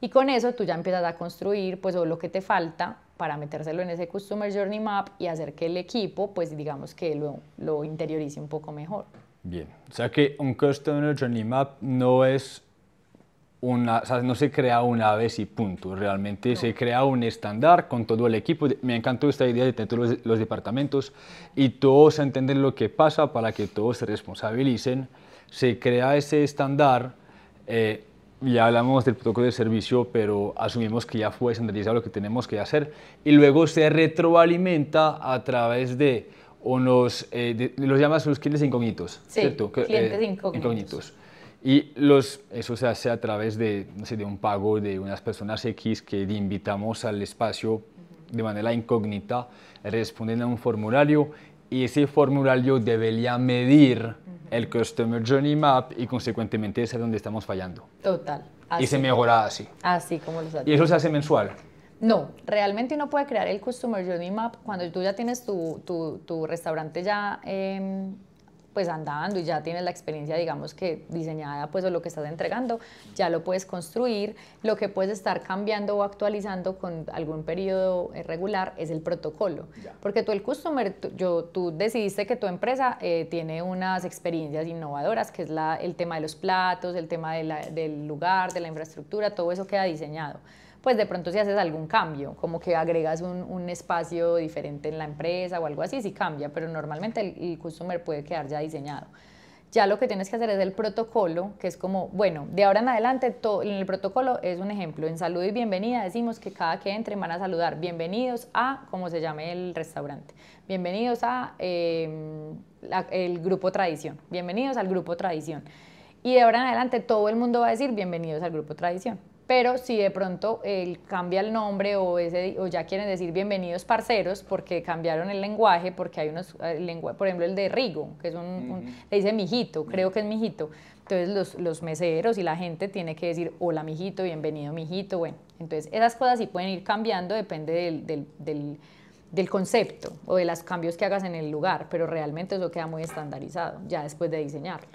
Y con eso tú ya empiezas a construir pues todo lo que te falta para metérselo en ese Customer Journey Map y hacer que el equipo pues digamos que lo, lo interiorice un poco mejor. Bien, o sea que un Customer Journey Map no es no se crea una vez y punto, realmente se crea un estándar con todo el equipo. Me encantó esta idea de tener todos los, departamentos y todos entender lo que pasa para que todos se responsabilicen. Se crea ese estándar, eh, ya hablamos del protocolo de servicio, pero asumimos que ya fue estandarizado lo que tenemos que hacer y luego se retroalimenta a través de unos, eh, los llamas los clientes incógnitos, sí, Clientes eh, incógnitos y los, eso se hace a través de, de un pago de unas personas X que invitamos al espacio de manera incógnita, responden a un formulario y ese formulario debería medir el Customer Journey Map y consecuentemente es donde estamos fallando. Total. Y se mejora así. Así como lo sabes. Y eso se hace mensual. No, realmente uno puede crear el Customer Journey Map cuando tú ya tienes tu, tu, restaurante ya... Em, pues andando y ya tienes la experiencia, digamos que diseñada, pues o lo que estás entregando, ya lo puedes construir. Lo que puedes estar cambiando o actualizando con algún periodo eh, regular es el protocolo. Porque tú el customer, tú, decidiste que tu empresa eh, tiene unas experiencias innovadoras, que es la, el tema de los platos, el tema del lugar, de la infraestructura, todo eso queda diseñado pues de pronto si haces algún cambio, como que agregas un, espacio diferente en la empresa o algo así, sí cambia, pero normalmente el, customer puede quedar ya diseñado ya lo que tienes que hacer es el protocolo, que es como, bueno, de ahora en adelante, todo, en el protocolo es un ejemplo, en salud y bienvenida decimos que cada que entre van a saludar, bienvenidos a, como se llame el restaurante, bienvenidos a em, el grupo tradición, bienvenidos al grupo tradición. Y de ahora en adelante todo el mundo va a decir bienvenidos al grupo tradición pero si de pronto él cambia el nombre o, ese, ya quieren decir bienvenidos parceros porque cambiaron el lenguaje, porque hay unos, eh, lenguaje, por ejemplo el de Rigo, que es un, le dice mijito, mm. creo que es mijito. Entonces los, los, meseros y la gente tiene que decir hola mijito, bienvenido mijito, bueno. Entonces esas cosas sí pueden ir cambiando, depende del, del, del, del concepto o de los cambios que hagas en el lugar, pero realmente eso queda muy estandarizado ya después de diseñarlo.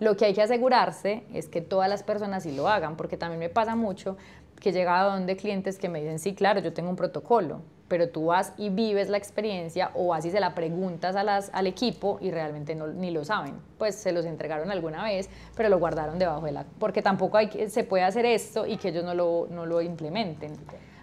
Lo que hay que asegurarse es que todas las personas sí lo hagan, porque también me pasa mucho que he llegado a donde clientes que me dicen, sí, claro, yo tengo un protocolo, pero tú vas y vives la experiencia o vas y se la preguntas a las, al equipo y realmente no, ni lo saben. Pues se los entregaron alguna vez, pero lo guardaron debajo de la... Porque tampoco hay, se puede hacer esto y que ellos no no lo implementen.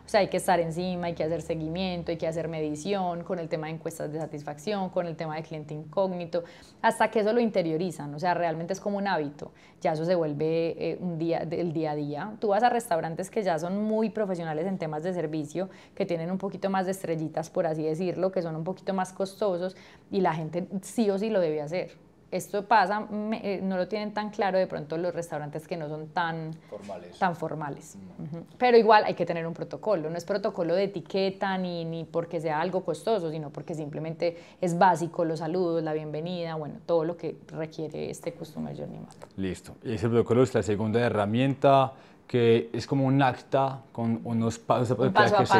O sea, hay que estar encima, hay que hacer seguimiento, hay que hacer medición con el tema de encuestas de satisfacción, con el tema de cliente incógnito, hasta que eso lo interiorizan. O sea, realmente es como un hábito. Ya eso se vuelve eh, un día, el día a día. Tú vas a restaurantes que ya son muy profesionales en temas de servicio, que tienen un poquito más de estrellitas, por así decirlo, que son un poquito más costosos y la gente sí o sí lo debe hacer. Esto pasa, eh, no lo tienen tan claro de pronto los restaurantes que no son tan formales. Tan formales. Mm. Pero igual hay que tener un protocolo, no es protocolo de etiqueta ni, ni porque sea algo costoso, sino porque simplemente es básico los saludos, la bienvenida, bueno, todo lo que requiere este Customer Journey Listo. Y ese protocolo es la segunda herramienta que es como un acta con unos pasos a paso.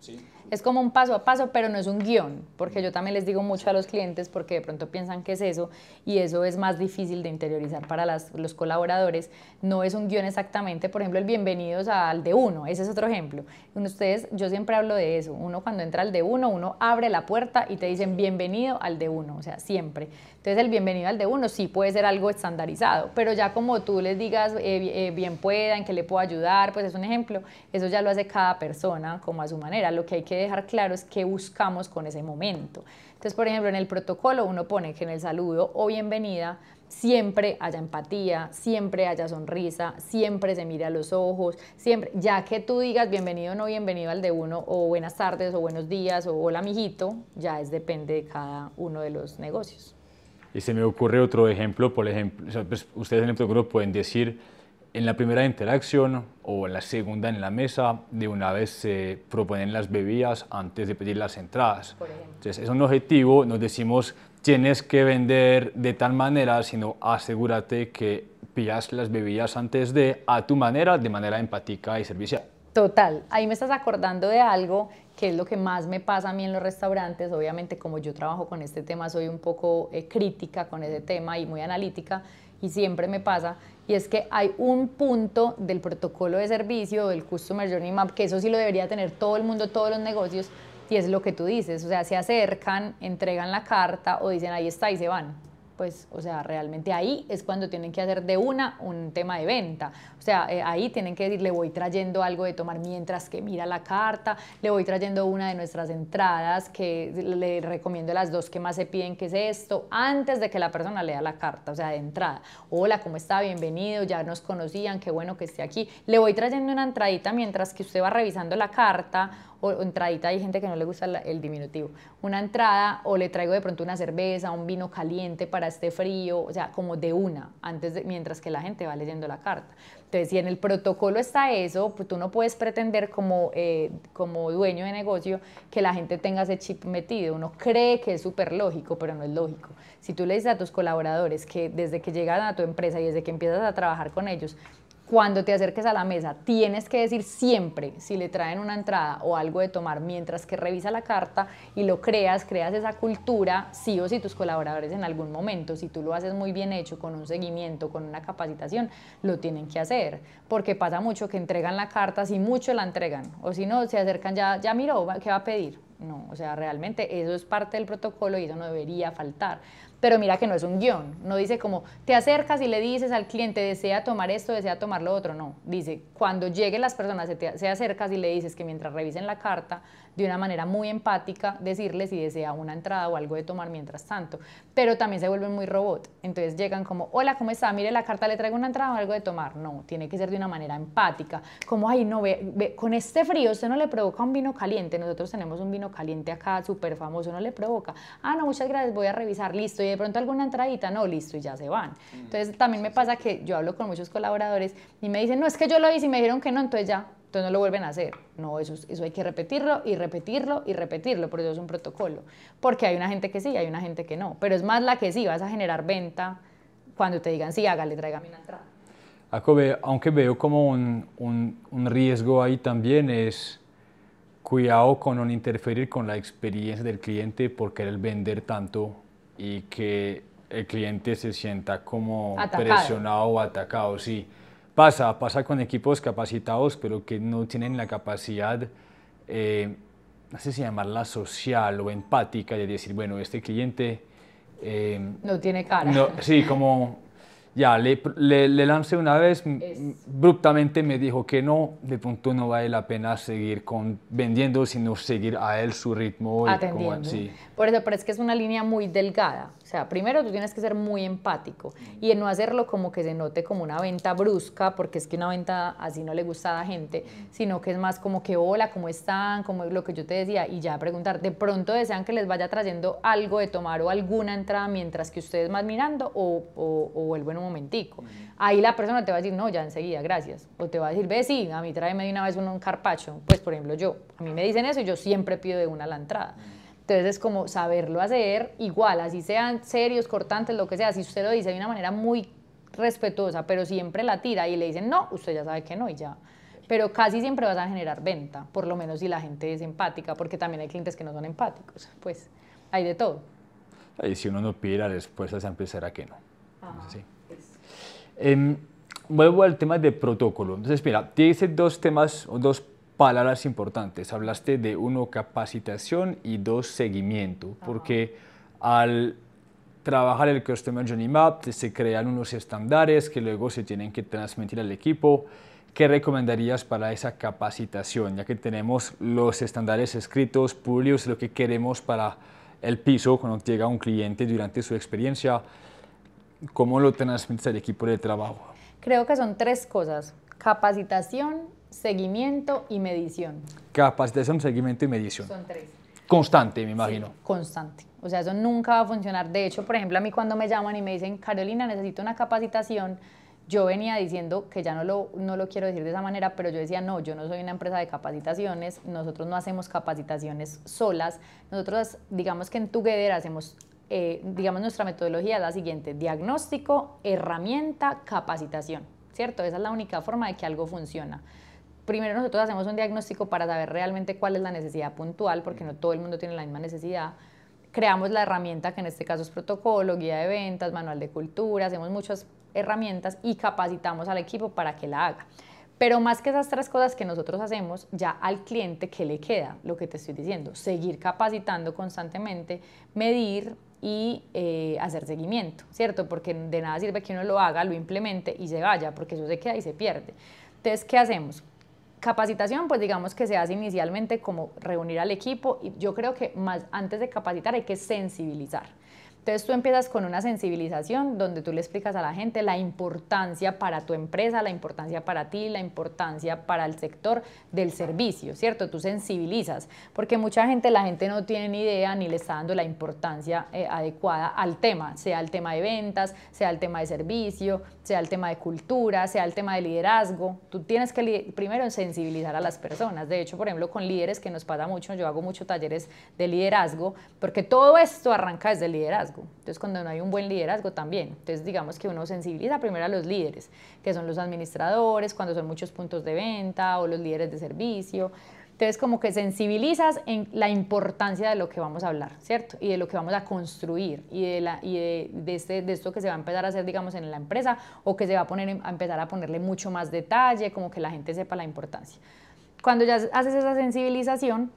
Sí es como un paso a paso, pero no es un guión, porque yo también les digo mucho a los clientes porque de pronto piensan que es eso y eso es más difícil de interiorizar para los colaboradores. No es un guión exactamente, por ejemplo, el bienvenidos al de uno, ese es otro ejemplo. Ustedes, yo siempre hablo de eso, uno cuando entra al de uno, uno abre la puerta y te dicen bienvenido al de uno, o sea, siempre. Entonces el bienvenido al de uno sí puede ser algo estandarizado, pero ya como tú les digas eh, eh, bien pueda, en qué le puedo ayudar, pues es un ejemplo, eso ya lo hace cada persona como a su manera. Lo que hay que dejar claro es qué buscamos con ese momento. Entonces, por ejemplo, en el protocolo uno pone que en el saludo o bienvenida siempre haya empatía, siempre haya sonrisa, siempre se mire a los ojos, siempre, ya que tú digas bienvenido o no bienvenido al de uno, o buenas tardes, o buenos días, o hola mijito, ya es depende de cada uno de los negocios. Y se me ocurre otro ejemplo, por ejemplo, pues, ustedes en el grupo pueden decir, en la primera interacción o en la segunda en la mesa, de una vez se proponen las bebidas antes de pedir las entradas. Entonces, es un objetivo, nos decimos, tienes que vender de tal manera, sino asegúrate que pillas las bebidas antes de, a tu manera, de manera empática y servicial. Total, ahí me estás acordando de algo que es lo que más me pasa a mí en los restaurantes. Obviamente, como yo trabajo con este tema, soy un poco eh, crítica con ese tema y muy analítica y siempre me pasa, y es que hay un punto del protocolo de servicio, del Customer Journey Map, que eso sí lo debería tener todo el mundo, todos los negocios, y es lo que tú dices, o sea, se acercan, entregan la carta o dicen ahí está y se van pues, o sea, realmente ahí es cuando tienen que hacer de una un tema de venta. O sea, eh, ahí tienen que decir, le voy trayendo algo de tomar mientras que mira la carta, le voy trayendo una de nuestras entradas, que le recomiendo las dos que más se piden, que es esto, antes de que la persona lea la carta, o sea, de entrada. Hola, ¿cómo está? Bienvenido, ya nos conocían, qué bueno que esté aquí. Le voy trayendo una entradita mientras que usted va revisando la carta o, entradita, hay gente que no le gusta el diminutivo, una entrada o le traigo de pronto una cerveza, un vino caliente para este frío, o sea, como de una, antes de, mientras que la gente va leyendo la carta. Entonces, si en el protocolo está eso, pues tú no puedes pretender como, eh, como dueño de negocio que la gente tenga ese chip metido. Uno cree que es súper lógico, pero no es lógico. Si tú le dices a tus colaboradores que desde que llegan a tu empresa y desde que empiezas a trabajar con ellos, cuando te acerques a la mesa, tienes que decir siempre si le traen una entrada o algo de tomar mientras que revisa la carta y lo creas, creas esa cultura, sí o sí tus colaboradores en algún momento, si tú lo haces muy bien hecho, con un seguimiento, con una capacitación, lo tienen que hacer, porque pasa mucho que entregan la carta, si mucho la entregan, o si no, se acercan ya, ya miró, ¿qué va a pedir? No, o sea, realmente eso es parte del protocolo y eso no debería faltar pero mira que no es un guión. No dice como te acercas y le dices al cliente desea tomar esto, desea tomar lo otro. No, dice cuando lleguen las personas, se, te, se acercas y le dices que mientras revisen la carta de una manera muy empática decirle si desea una entrada o algo de tomar mientras tanto, pero también se vuelven muy robot. Entonces llegan como, hola, ¿cómo está? Mire la carta, le traigo una entrada o algo de tomar. No, tiene que ser de una manera empática, como, ay, no, ve, con este frío usted no le provoca un vino caliente, nosotros tenemos un vino caliente acá súper famoso, no le provoca. Ah, no, muchas gracias, voy a revisar, listo, y de pronto alguna entradita, no, listo, y ya se van. Mm. Entonces también me pasa que yo hablo con muchos colaboradores y me dicen, no, es que yo lo hice y me dijeron que no, entonces ya entonces no lo vuelven a hacer. No, eso, eso hay que repetirlo y repetirlo y repetirlo, porque eso es un protocolo. Porque hay una gente que sí, hay una gente que no, pero es más la que sí, vas a generar venta cuando te digan sí, hágale, tráigame una entrada. Aunque veo como un, un, riesgo ahí también es cuidado con no interferir con la experiencia del cliente porque el vender tanto y que el cliente se sienta como presionado o atacado, sí. Pasa, pasa con equipos capacitados, pero que no tienen la capacidad, eh, no sé si llamarla social o empática, de decir, bueno, este cliente... Eh, no tiene cara. sí, como ya, le, le, lancé una vez, abruptamente me dijo que no, de pronto no vale la pena seguir con, vendiendo, sino seguir a él su ritmo. Por eso, pero es que es una línea muy delgada, o sea, primero tú tienes que ser muy empático y en no hacerlo como que se note como una venta brusca, porque es que una venta así no le gusta a la gente, sino que es más como que hola, ¿cómo están? Como lo que yo te decía, y ya preguntar, de pronto desean que les vaya trayendo algo de tomar o alguna entrada mientras que ustedes más mirando o, o, o en un momentico. Ahí la persona te va a decir, no, ya enseguida, gracias. O te va a decir, ve, sí, a mí tráeme de una vez uno un carpacho. Pues por ejemplo yo, a mí me dicen eso y yo siempre pido de una la entrada. Entonces es como saberlo hacer igual, así sean serios, cortantes, lo que sea, si usted lo dice de una manera muy respetuosa, pero siempre la tira y le dicen, no, usted ya sabe que no y ya. Pero casi siempre vas a generar venta, por lo menos si la gente es empática, porque también hay clientes que no son empáticos, pues hay de todo. Y si uno no pide la respuesta, siempre será que no. Ajá, ah, pues. em, vuelvo al tema de protocolo. Entonces, mira, ser dos temas, o dos palabras importantes. Hablaste de uno, capacitación y dos, seguimiento, porque al trabajar el Customer Journey Map se crean unos estándares que luego se tienen que transmitir al equipo. ¿Qué recomendarías para esa capacitación? Ya que tenemos los estándares escritos, públicos, lo que queremos para el piso cuando llega un cliente durante su experiencia, ¿cómo lo transmites al equipo de trabajo? Creo que son tres cosas, capacitación, seguimiento y medición. Capacitación, seguimiento y medición. Son tres. Constante, me imagino. constante. O sea, eso nunca va a funcionar. De hecho, por ejemplo, a mí cuando me llaman y me dicen, Carolina, necesito una capacitación, yo venía diciendo que ya no lo, no lo quiero decir de esa manera, pero yo decía, no, yo no soy una empresa de capacitaciones, nosotros no hacemos capacitaciones solas, nosotros digamos que en Together hacemos, eh, digamos nuestra metodología es la siguiente, diagnóstico, herramienta, capacitación, ¿cierto? Esa es la única forma de que algo funciona primero nosotros hacemos un diagnóstico para saber realmente cuál es la necesidad puntual, porque no todo el mundo tiene la misma necesidad. Creamos la herramienta que en este caso es protocolo, guía de ventas, manual de cultura, hacemos muchas herramientas y capacitamos al equipo para que la haga. Pero más que esas tres cosas que nosotros hacemos, ya al cliente, ¿qué le queda? Lo que te estoy diciendo, seguir capacitando constantemente, medir y eh, hacer seguimiento, ¿cierto? Porque de nada sirve que uno lo haga, lo implemente y se vaya, porque eso se queda y se pierde. Entonces, ¿qué hacemos? Capacitación, pues digamos que se hace inicialmente como reunir al equipo y yo creo que más antes de capacitar hay que sensibilizar. Entonces tú empiezas con una sensibilización donde tú le explicas a la gente la importancia para tu empresa, la importancia para ti, la importancia para el sector del servicio, ¿cierto? Tú sensibilizas, porque mucha gente, la gente no tiene ni idea ni le está dando la importancia eh, adecuada al tema, sea el tema de ventas, sea el tema de servicio, sea el tema de cultura, sea el tema de liderazgo. Tú tienes que primero sensibilizar a las personas. De hecho, por ejemplo, con líderes que nos pasa mucho, yo hago muchos talleres de liderazgo, porque todo esto arranca desde el liderazgo. Entonces, cuando no hay un buen liderazgo también. Entonces, digamos que uno sensibiliza primero a los líderes, que son los administradores, cuando son muchos puntos de venta o los líderes de servicio. Entonces, como que sensibilizas en la importancia de lo que vamos a hablar, ¿cierto? Y de lo que vamos a construir y de, este, esto que se va a empezar a hacer, digamos, en la empresa o que se va a empezar a ponerle mucho más detalle, como que la gente sepa la importancia. Cuando ya haces esa sensibilización,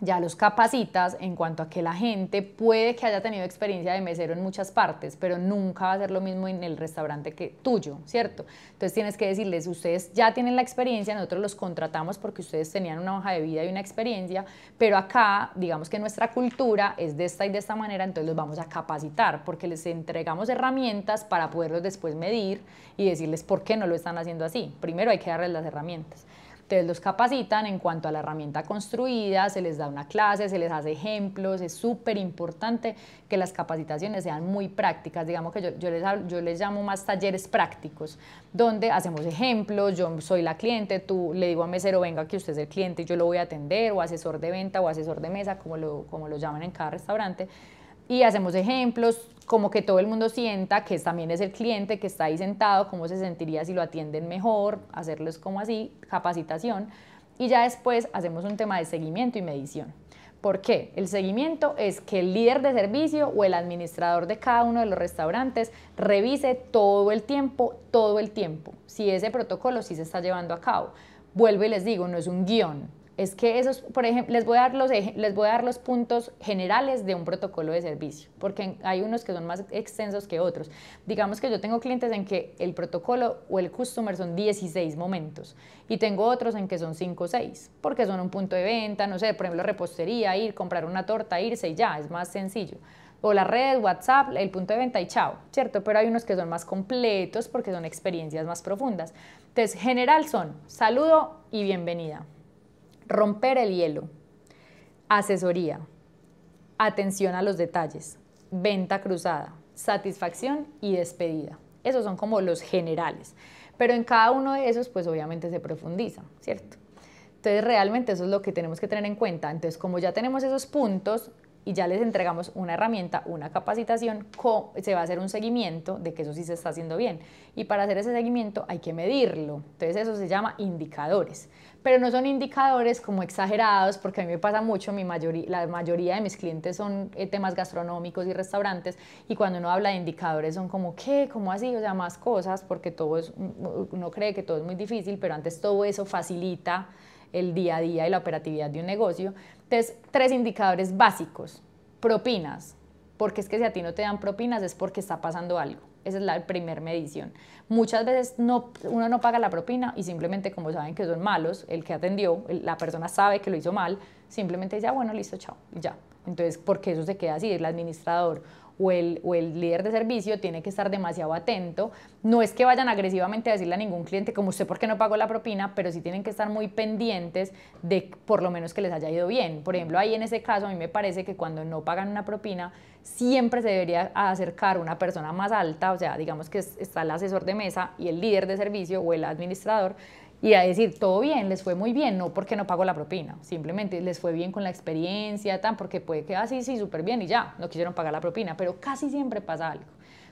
ya los capacitas en cuanto a que la gente puede que haya tenido experiencia de mesero en muchas partes, pero nunca va a ser lo mismo en el restaurante que tuyo, ¿cierto? Entonces tienes que decirles, ustedes ya tienen la experiencia, nosotros los contratamos porque ustedes tenían una hoja de vida y una experiencia, pero acá, digamos que nuestra cultura es de esta y de esta manera, entonces los vamos a capacitar porque les entregamos herramientas para poderlos después medir y decirles por qué no lo están haciendo así. Primero hay que darles las herramientas. Ustedes los capacitan en cuanto a la herramienta construida, se les da una clase, se les hace ejemplos, es súper importante que las capacitaciones sean muy prácticas, digamos que yo, yo, les, yo les llamo más talleres prácticos, donde hacemos ejemplos, yo soy la cliente, tú le digo a mesero, venga aquí usted es el cliente y yo lo voy a atender, o asesor de venta o asesor de mesa, como como lo llaman en cada restaurante, y hacemos ejemplos, como que todo el mundo sienta que también es el cliente que está ahí sentado, cómo se sentiría si lo atienden mejor, hacerles como así, capacitación. Y ya después hacemos un tema de seguimiento y medición. ¿Por qué? El seguimiento es que el líder de servicio o el administrador de cada uno de los restaurantes revise todo el tiempo, todo el tiempo, si ese protocolo sí se está llevando a cabo. Vuelvo y les digo, no es un guión, es que esos, por ejemplo, les voy, a dar los, puntos generales de un protocolo de servicio, porque hay unos que son más extensos que otros. Digamos que yo tengo clientes en que el protocolo o el customer son 16 momentos y tengo otros en que son 5 o 6, porque son un punto de venta, no sé, por ejemplo, repostería, ir, comprar una torta, irse y ya, es más sencillo o la red, WhatsApp, el punto de venta y chao, ¿cierto? Pero hay unos que son más completos porque son experiencias más profundas. Entonces, general son saludo y bienvenida. Romper el hielo. Asesoría. Atención a los detalles. Venta cruzada. Satisfacción y despedida. Esos son como los generales. Pero en cada uno de esos, pues obviamente se profundiza, ¿cierto? Entonces realmente eso es lo que tenemos que tener en cuenta. Entonces como ya tenemos esos puntos, y ya les entregamos una herramienta, una capacitación, se va a hacer un seguimiento de que eso sí se está haciendo bien. Y para hacer ese seguimiento hay que medirlo. Entonces eso se llama indicadores pero no son indicadores como exagerados, porque a mí me pasa mucho, la mayoría de mis clientes son eh, temas gastronómicos y restaurantes, y cuando uno habla de indicadores son como, ¿qué? ¿Cómo así? O sea, más cosas, porque todo es, mm, uno cree que todo es muy difícil, pero antes todo eso facilita el día a día y la operatividad de un negocio. Entonces, tres indicadores básicos, propinas, porque es que si a ti no te dan propinas es porque está pasando algo. Esa es la primera medición. Muchas veces no, uno no paga la propina y simplemente como saben que son malos, el que atendió, la persona sabe que lo hizo mal, simplemente dice, ah, bueno, listo, chao, ya. Entonces, porque eso se queda así, el administrador o el, líder de servicio tiene que estar demasiado atento. No es que vayan agresivamente a decirle a ningún cliente como usted por qué no pagó la propina, pero sí tienen que estar muy pendientes de por lo menos que les haya ido bien. Por ejemplo, ahí en ese caso a mí me parece que cuando no pagan una propina, siempre se debería acercar una persona más alta, o sea, digamos que está el asesor de mesa y el líder de servicio o el administrador y a decir, todo bien, les fue muy bien, no porque no pagó la propina, simplemente les fue bien con la experiencia, tan, porque puede que, así ah, sí, súper bien y ya, no quisieron pagar la propina, pero casi siempre pasa algo.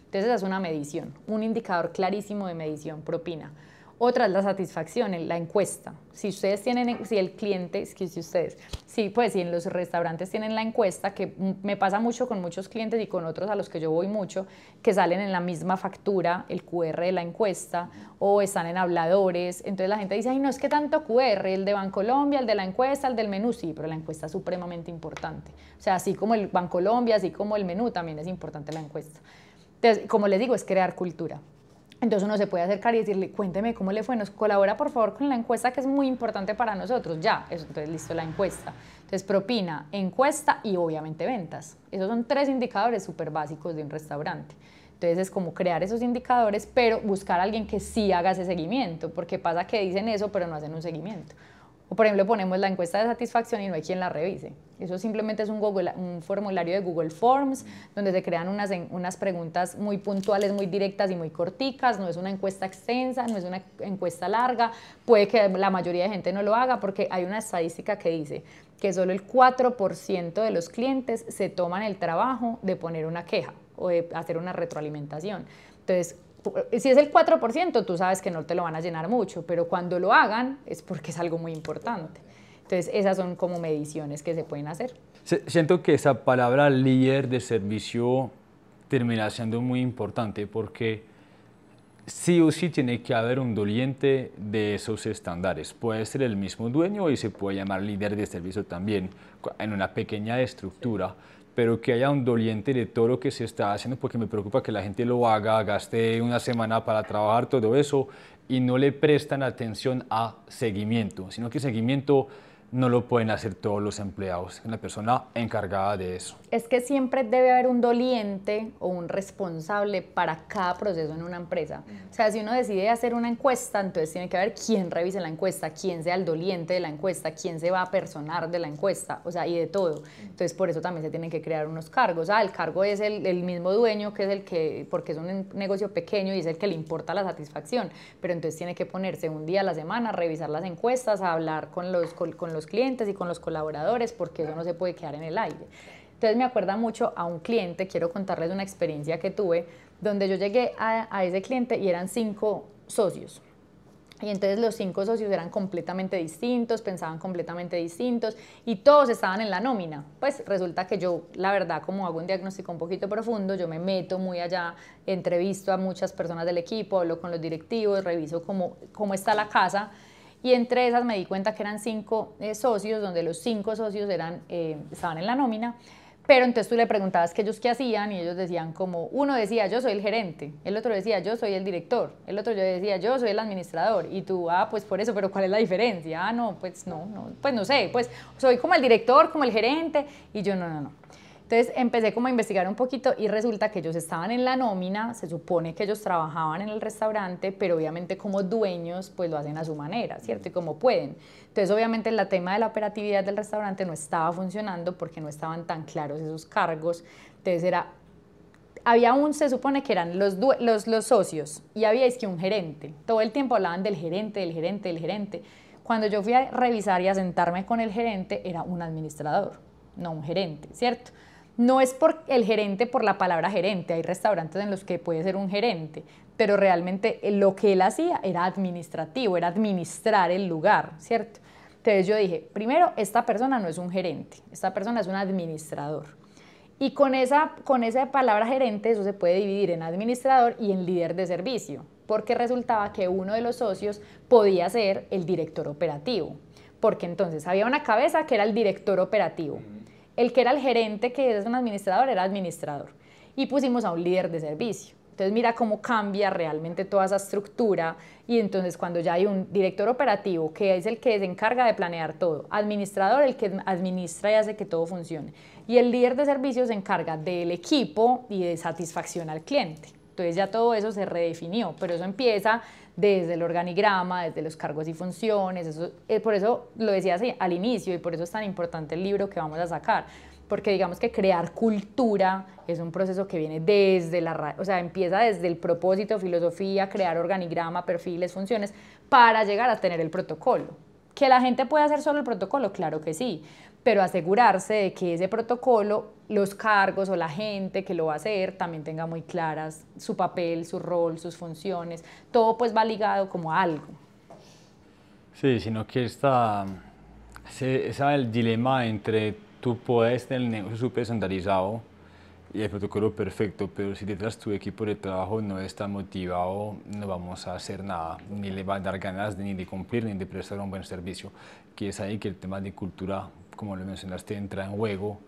Entonces es una medición, un indicador clarísimo de medición, propina. Otra es la satisfacción, la encuesta. Si ustedes tienen, si el cliente, es que si ustedes, sí, pues si en los restaurantes tienen la encuesta, que me pasa mucho con muchos clientes y con otros a los que yo voy mucho, que salen en la misma factura el QR de la encuesta o están en habladores. Entonces la gente dice, ay, no es que tanto QR, el de Bancolombia, el de la encuesta, el del menú, sí, pero la encuesta es supremamente importante. O sea, así como el Bancolombia, así como el menú, también es importante la encuesta. Entonces, como les digo, es crear cultura. Entonces uno se puede acercar y decirle, cuénteme cómo le fue, nos colabora por favor con la encuesta que es muy importante para nosotros. Ya, entonces listo la encuesta. Entonces propina, encuesta y obviamente ventas. Esos son tres indicadores súper básicos de un restaurante. Entonces es como crear esos indicadores, pero buscar a alguien que sí haga ese seguimiento, porque pasa que dicen eso, pero no hacen un seguimiento. O por ejemplo, ponemos la encuesta de satisfacción y no hay quien la revise. Eso simplemente es un, formulario de Google Forms donde se crean unas, unas preguntas muy puntuales, muy directas y muy corticas. No es una encuesta extensa, no es una encuesta larga. Puede que la mayoría de gente no lo haga porque hay una estadística que dice que solo el 4% de los clientes se toman el trabajo de poner una queja o de hacer una retroalimentación. Entonces, eh, si es el 4%, tú sabes que no te lo van a llenar mucho, pero cuando lo hagan es porque es algo muy importante. Entonces, esas son como mediciones que se pueden hacer. Siento que esa palabra líder de servicio termina siendo muy importante porque sí o sí tiene que haber un doliente de esos estándares. Puede ser el mismo dueño y se puede llamar líder de servicio también en una pequeña estructura, pero que haya un doliente de todo lo que se está haciendo, porque me preocupa que la gente lo haga, gaste una semana para trabajar todo eso y no le prestan atención a seguimiento, sino que seguimiento no lo pueden hacer todos los empleados, la persona encargada de eso. Es que siempre debe haber un doliente o un responsable para cada proceso en una empresa. O sea, si uno decide hacer una encuesta, entonces tiene que haber quién revise la encuesta, quién sea el doliente de la encuesta, quién se va a personar de la encuesta, o sea, y de todo. Entonces, por eso también se tienen que crear unos cargos. Ah, el cargo es el, mismo dueño que es el que, porque es un negocio pequeño y es el que le importa la satisfacción, pero entonces tiene que ponerse un día a la semana, a revisar las encuestas, a hablar con los, con los los clientes y con los colaboradores, porque eso no se puede quedar en el aire. Entonces me acuerda mucho a un cliente, quiero contarles una experiencia que tuve, donde yo llegué a, ese cliente y eran cinco socios. Y entonces los cinco socios eran completamente distintos, pensaban completamente distintos y todos estaban en la nómina. Pues resulta que yo, la verdad, como hago un diagnóstico un poquito profundo, yo me meto muy allá, entrevisto a muchas personas del equipo, hablo con los directivos, reviso cómo, cómo está la casa y entre esas me di cuenta que eran cinco eh, socios, donde los cinco socios eran, eh, estaban en la nómina, pero entonces tú le preguntabas que ellos qué hacían y ellos decían como, uno decía yo soy el gerente, el otro decía yo soy el director, el otro yo decía yo soy el administrador y tú, ah, pues por eso, pero ¿cuál es la diferencia? Ah, no, pues no, no pues no sé, pues soy como el director, como el gerente y yo no, no, no. Entonces empecé como a investigar un poquito y resulta que ellos estaban en la nómina, se supone que ellos trabajaban en el restaurante, pero obviamente como dueños pues lo hacen a su manera, ¿cierto? Y como pueden. Entonces obviamente el tema de la operatividad del restaurante no estaba funcionando porque no estaban tan claros esos cargos. Entonces era, había un, se supone que eran los, los, los socios y había es que un gerente. Todo el tiempo hablaban del gerente, del gerente, del gerente. Cuando yo fui a revisar y a sentarme con el gerente era un administrador, no un gerente, ¿cierto? No es por el gerente por la palabra gerente, hay restaurantes en los que puede ser un gerente, pero realmente eh, lo que él hacía era administrativo, era administrar el lugar, ¿cierto? Entonces yo dije, primero, esta persona no es un gerente, esta persona es un administrador. Y con esa, con esa palabra gerente, eso se puede dividir en administrador y en líder de servicio, porque resultaba que uno de los socios podía ser el director operativo, porque entonces había una cabeza que era el director operativo el que era el gerente, que es un administrador, era administrador. Y pusimos a un líder de servicio. Entonces mira cómo cambia realmente toda esa estructura y entonces cuando ya hay un director operativo que es el que se encarga de planear todo, administrador el que administra y hace que todo funcione y el líder de servicio se encarga del equipo y de satisfacción al cliente. Entonces ya todo eso se redefinió, pero eso empieza desde el organigrama, desde los cargos y funciones. Eso, eh, por eso lo decía así, al inicio y por eso es tan importante el libro que vamos a sacar. Porque digamos que crear cultura es un proceso que viene desde la... O sea, empieza desde el propósito, filosofía, crear organigrama, perfiles, funciones, para llegar a tener el protocolo. ¿Que la gente puede hacer solo el protocolo? Claro que sí pero asegurarse de que ese protocolo, los cargos o la gente que lo va a hacer también tenga muy claras su papel, su rol, sus funciones, todo pues va ligado como a algo. Sí, sino que está el dilema entre tú puedes tener el negocio súper estandarizado y el protocolo perfecto, pero si detrás tu equipo de trabajo no está motivado, no vamos a hacer nada, ni le va a dar ganas de, ni de cumplir ni de prestar un buen servicio, que es ahí que el tema de cultura como lo mencionaste, entra en juego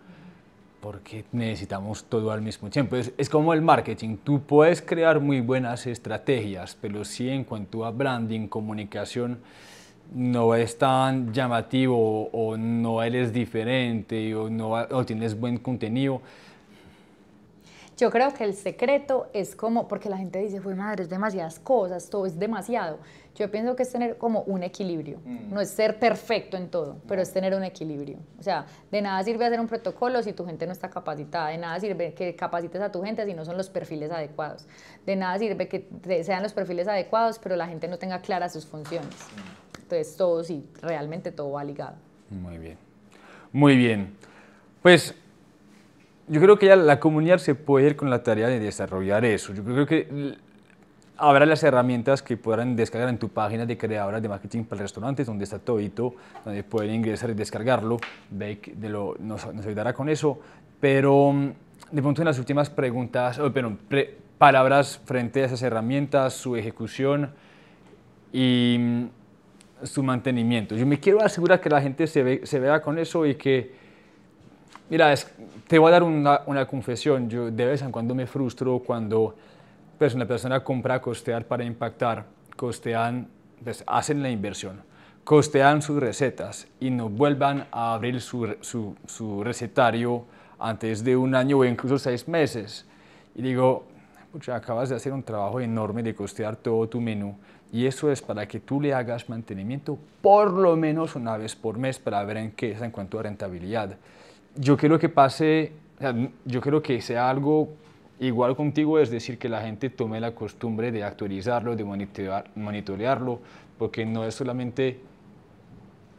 porque necesitamos todo al mismo tiempo. Es, como el marketing, tú puedes crear muy buenas estrategias, pero si en cuanto a branding, comunicación, no es tan llamativo o no eres diferente o, no, o tienes buen contenido, yo creo que el secreto es como, porque la gente dice, fue madre, es demasiadas cosas, todo es demasiado. Yo pienso que es tener como un equilibrio. Mm. No es ser perfecto en todo, pero es tener un equilibrio. O sea, de nada sirve hacer un protocolo si tu gente no está capacitada. De nada sirve que capacites a tu gente si no son los perfiles adecuados. De nada sirve que sean los perfiles adecuados, pero la gente no tenga claras sus funciones. Entonces, todo sí, realmente todo va ligado. Muy bien. Muy bien. Pues yo creo que ya la comunidad se puede ir con la tarea de desarrollar eso. Yo creo que habrá las herramientas que podrán descargar en tu página de creadora de marketing para restaurantes, donde está todo, donde pueden ingresar y descargarlo. Bake de lo, nos, ayudará con eso. Pero mm, de pronto en las últimas preguntas, oh, palabras frente a esas herramientas, su ejecución y mm, su mantenimiento. Yo me quiero asegurar que la gente se, se vea con eso y que, mira, es, te voy a dar una, confesión. Yo de vez en cuando me frustro cuando pues, una persona compra costear para impactar. Costean, pues, hacen la inversión, costean sus recetas y no vuelvan a abrir su, recetario antes de un año o incluso seis meses. Y digo, acabas de hacer un trabajo enorme de costear todo tu menú y eso es para que tú le hagas mantenimiento por lo menos una vez por mes para ver en qué es en cuanto a rentabilidad yo creo que pase, yo creo que sea algo igual contigo, es decir, que la gente tome la costumbre de actualizarlo, de monitorearlo, porque no es solamente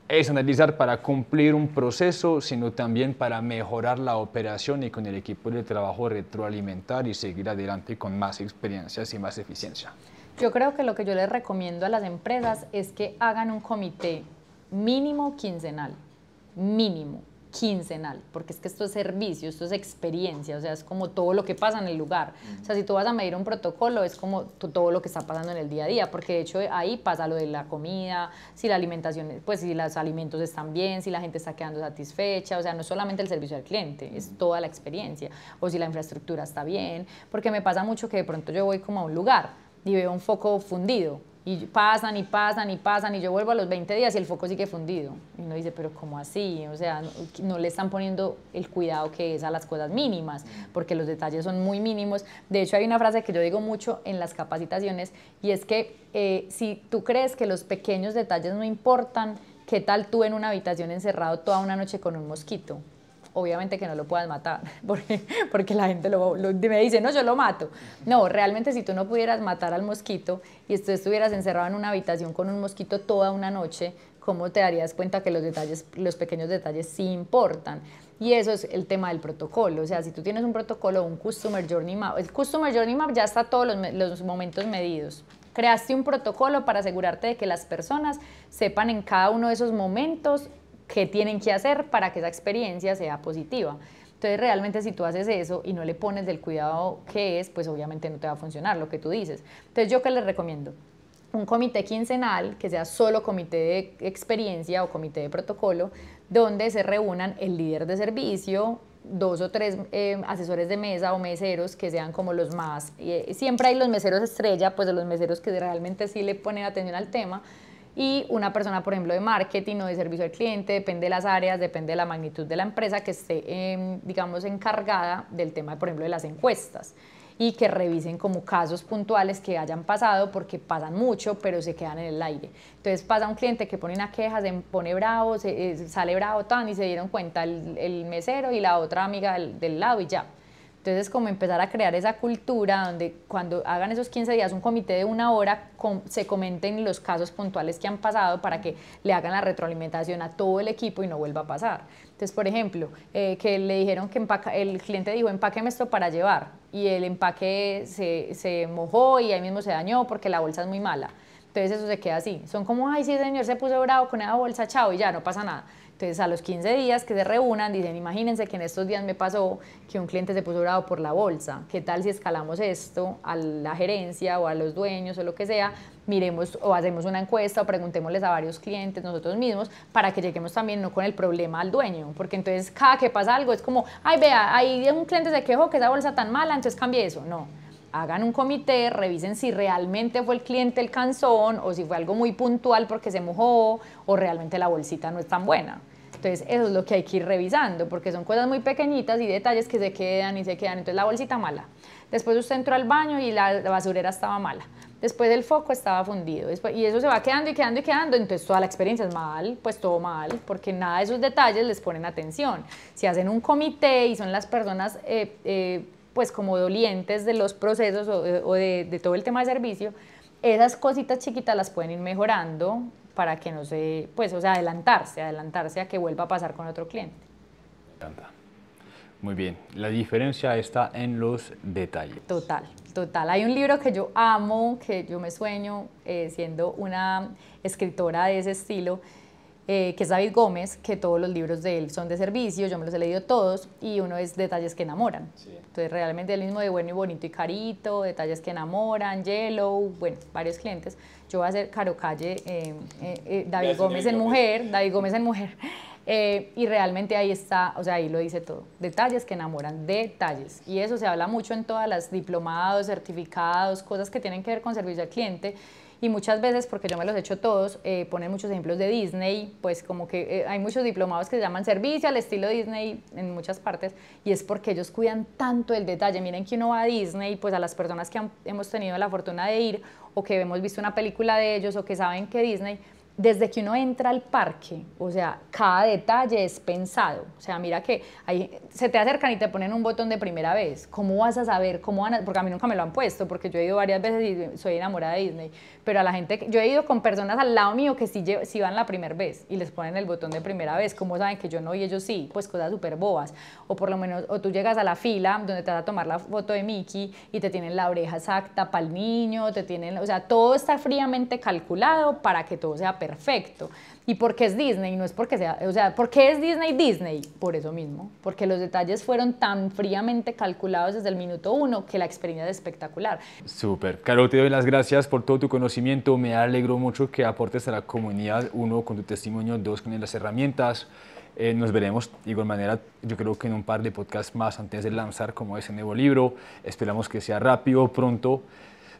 es analizar para cumplir un proceso, sino también para mejorar la operación y con el equipo de trabajo retroalimentar y seguir adelante con más experiencias y más eficiencia. Yo creo que lo que yo les recomiendo a las empresas es que hagan un comité mínimo quincenal, mínimo quincenal, porque es que esto es servicio, esto es experiencia, o sea, es como todo lo que pasa en el lugar. O sea, si tú vas a medir un protocolo, es como todo lo que está pasando en el día a día, porque de hecho eh, ahí pasa lo de la comida, si la alimentación, pues si los alimentos están bien, si la gente está quedando satisfecha, o sea, no solamente el servicio al cliente, es toda la experiencia, o si la infraestructura está bien, porque me pasa mucho que de pronto yo voy como a un lugar y veo un foco fundido y pasan y pasan y pasan y yo vuelvo a los 20 días y el foco sigue fundido. Y uno dice, pero ¿cómo así? O sea, no, le están poniendo el cuidado que es a las cosas mínimas, porque los detalles son muy mínimos. De hecho, hay una frase que yo digo mucho en las capacitaciones y es que eh, si tú crees que los pequeños detalles no importan, ¿qué tal tú en una habitación encerrado toda una noche con un mosquito? obviamente que no lo puedas matar, porque, porque la gente me dice, no, yo lo mato. No, realmente si tú no pudieras matar al mosquito y tú estuvieras encerrado en una habitación con un mosquito toda una noche, ¿cómo te darías cuenta que los detalles, los pequeños detalles sí importan? Y eso es el tema del protocolo. O sea, si tú tienes un protocolo, un Customer Journey Map, el Customer Journey Map ya está todos los, los momentos medidos. Creaste un protocolo para asegurarte de que las personas sepan en cada uno de esos momentos qué tienen que hacer para que esa experiencia sea positiva. Entonces realmente si tú haces eso y no le pones del cuidado que es, pues obviamente no te va a funcionar lo que tú dices. Entonces yo qué les recomiendo? Un comité quincenal, que sea solo comité de experiencia o comité de protocolo, donde se reúnan el líder de servicio, dos o tres em, asesores de mesa o meseros que sean como los más. Eh, siempre hay los meseros estrella, pues de los meseros que realmente sí le ponen atención al tema, y una persona, por ejemplo, de marketing o de servicio al cliente, depende de las áreas, depende de la magnitud de la empresa que esté, em, digamos, encargada del tema, por ejemplo, de las encuestas y que revisen como casos puntuales que hayan pasado, porque pasan mucho, pero se quedan en el aire. Entonces pasa un cliente que pone una queja, se pone bravo, se, eh, sale bravo, tan, y se dieron cuenta el, mesero y la otra amiga del lado y ya. Entonces, como empezar a crear esa cultura donde cuando hagan esos 15 días un comité de una hora, se comenten los casos puntuales que han pasado para que le hagan la retroalimentación a todo el equipo y no vuelva a pasar. Entonces, por ejemplo, eh, que le dijeron que el cliente dijo, empáqueme esto para llevar, y el empaque se, se mojó y ahí mismo se dañó porque la bolsa es muy mala. Entonces eso se queda así. Son como, ay, sí, señor se puso bravo con esa bolsa, chao, y ya, no pasa nada. Entonces, a los 15 días que se reúnan, dicen, imagínense que en estos días me pasó que un cliente se puso bravo por la bolsa. ¿Qué tal si escalamos esto a la gerencia o a los dueños o lo que sea? Miremos o hacemos una encuesta o preguntémosles a varios clientes nosotros mismos para que lleguemos también no con el problema al dueño. Porque entonces cada que pasa algo es como, ay, vea, ahí un cliente se quejó que esa bolsa tan mala, entonces cambie eso. No hagan un comité, revisen si realmente fue el cliente el canzón o si fue algo muy puntual porque se mojó o realmente la bolsita no es tan buena. Entonces, eso es lo que hay que ir revisando, porque son cosas muy pequeñitas y detalles que se quedan y se quedan. Entonces, la bolsita mala. Después usted entró al baño y la, basurera estaba mala. Después el foco estaba fundido. y eso se va quedando y quedando y quedando. Entonces, toda la experiencia es mal, pues todo mal, porque nada de esos detalles les ponen atención. Si hacen un comité y son las personas... Eh, eh, pues como dolientes de los procesos o, de, de todo el tema de servicio, esas cositas chiquitas las pueden ir mejorando para que no se, pues, o sea, adelantarse, adelantarse a que vuelva a pasar con otro cliente. Muy bien, la diferencia está en los detalles. Total, total. Hay un libro que yo amo, que yo me sueño eh, siendo una escritora de ese estilo, eh, que es David Gómez, que todos los libros de él son de servicio, yo me los he leído todos, y uno es Detalles que enamoran. Entonces, realmente el mismo de Bueno y Bonito y Carito, Detalles que enamoran, Yellow, bueno, varios clientes. Yo voy a hacer Caro Calle, eh, eh, David Gómez en pues. mujer, David Gómez en mujer. y realmente ahí está, o sea, ahí lo dice todo. Detalles que enamoran, detalles. Y eso se habla mucho en todas las diplomados, certificados, cosas que tienen que ver con servicio al cliente y muchas veces, porque yo me los he hecho todos, eh, ponen muchos ejemplos de Disney, pues como que eh, hay muchos diplomados que se llaman servicio al estilo Disney en muchas partes, y es porque ellos cuidan tanto el detalle. Miren que uno va a Disney, pues a las personas que hemos tenido la fortuna de ir o que hemos visto una película de ellos o que saben que Disney desde que uno entra al parque, o sea, cada detalle es pensado. O sea, mira que ahí se te acercan y te ponen un botón de primera vez. ¿Cómo vas a saber? ¿Cómo van Porque a mí nunca me lo han puesto, porque yo he ido varias veces y soy enamorada de Disney. Pero a la gente, yo he ido con personas al lado mío que sí, van la primera vez y les ponen el botón de primera vez. ¿Cómo saben que yo no y ellos sí? Pues cosas súper boas O por lo menos, o tú llegas a la fila donde te vas a tomar la foto de Mickey y te tienen la oreja exacta para el niño, te tienen, o sea, todo está fríamente calculado para que todo sea perfecto. Y porque es Disney, no es porque sea, o sea, porque es Disney Disney? Por eso mismo, porque los detalles fueron tan fríamente calculados desde el minuto uno que la experiencia es espectacular. Súper. caro te doy las gracias por todo tu conocimiento. Me alegro mucho que aportes a la comunidad, uno, con tu testimonio, dos, con las herramientas. Eh, nos veremos de igual manera, yo creo que en un par de podcasts más antes de lanzar como ese nuevo libro. Esperamos que sea rápido, pronto.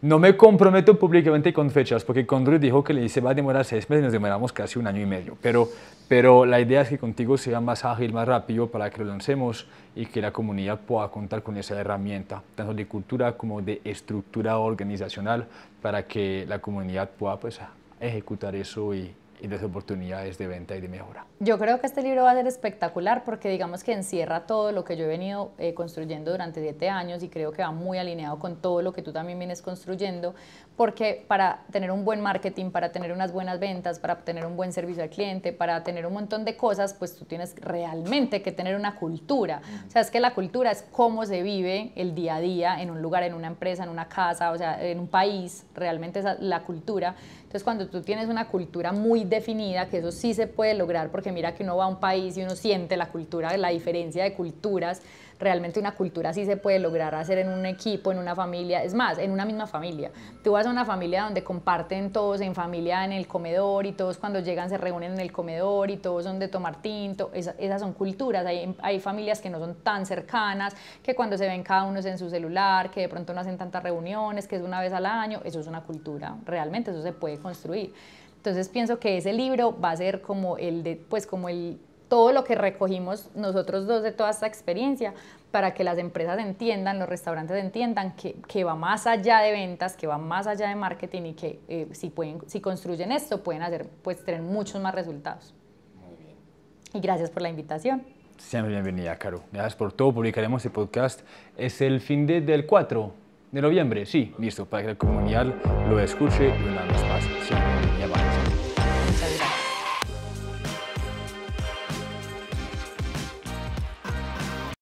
No me comprometo públicamente con fechas, porque Drew dijo que le dice va a demorar seis meses y nos demoramos casi un año y medio. Pero, pero la idea es que contigo sea más ágil, más rápido para que lo lancemos y que la comunidad pueda contar con esa herramienta, tanto de cultura como de estructura organizacional, para que la comunidad pueda pues, ejecutar eso y, y de oportunidades de venta y de mejora. Yo creo que este libro va a ser espectacular porque digamos que encierra todo lo que yo he venido eh, construyendo durante siete años y creo que va muy alineado con todo lo que tú también vienes construyendo, porque para tener un buen marketing, para tener unas buenas ventas, para tener un buen servicio al cliente, para tener un montón de cosas, pues tú tienes realmente que tener una cultura. O sea, es que la cultura es cómo se vive el día a día en un lugar, en una empresa, en una casa, o sea, en un país, realmente es la cultura. Entonces, cuando tú tienes una cultura muy definida, que eso sí se puede lograr, porque mira que uno va a un país y uno siente la cultura, la diferencia de culturas, realmente una cultura así se puede lograr hacer en un equipo, en una familia, es más, en una misma familia. Tú vas a una familia donde comparten todos en familia en el comedor y todos cuando llegan se reúnen en el comedor y todos son de tomar tinto, esas son culturas, hay, hay familias que no son tan cercanas, que cuando se ven cada uno es en su celular, que de pronto no hacen tantas reuniones, que es una vez al año, eso es una cultura, realmente eso se puede construir. Entonces pienso que ese libro va a ser como el de, pues como el todo lo que recogimos nosotros dos de toda esta experiencia para que las empresas entiendan, los restaurantes entiendan que, que va más allá de ventas, que va más allá de marketing y que eh, si, pueden, si construyen esto pueden hacer, pues, tener muchos más resultados. Muy bien. Y gracias por la invitación. Siempre bienvenida, Caro. Gracias por todo. Publicaremos el este podcast. Es el fin de, del 4 de noviembre. Sí, listo, para que la comunidad lo escuche y una más. Siempre bienvenida,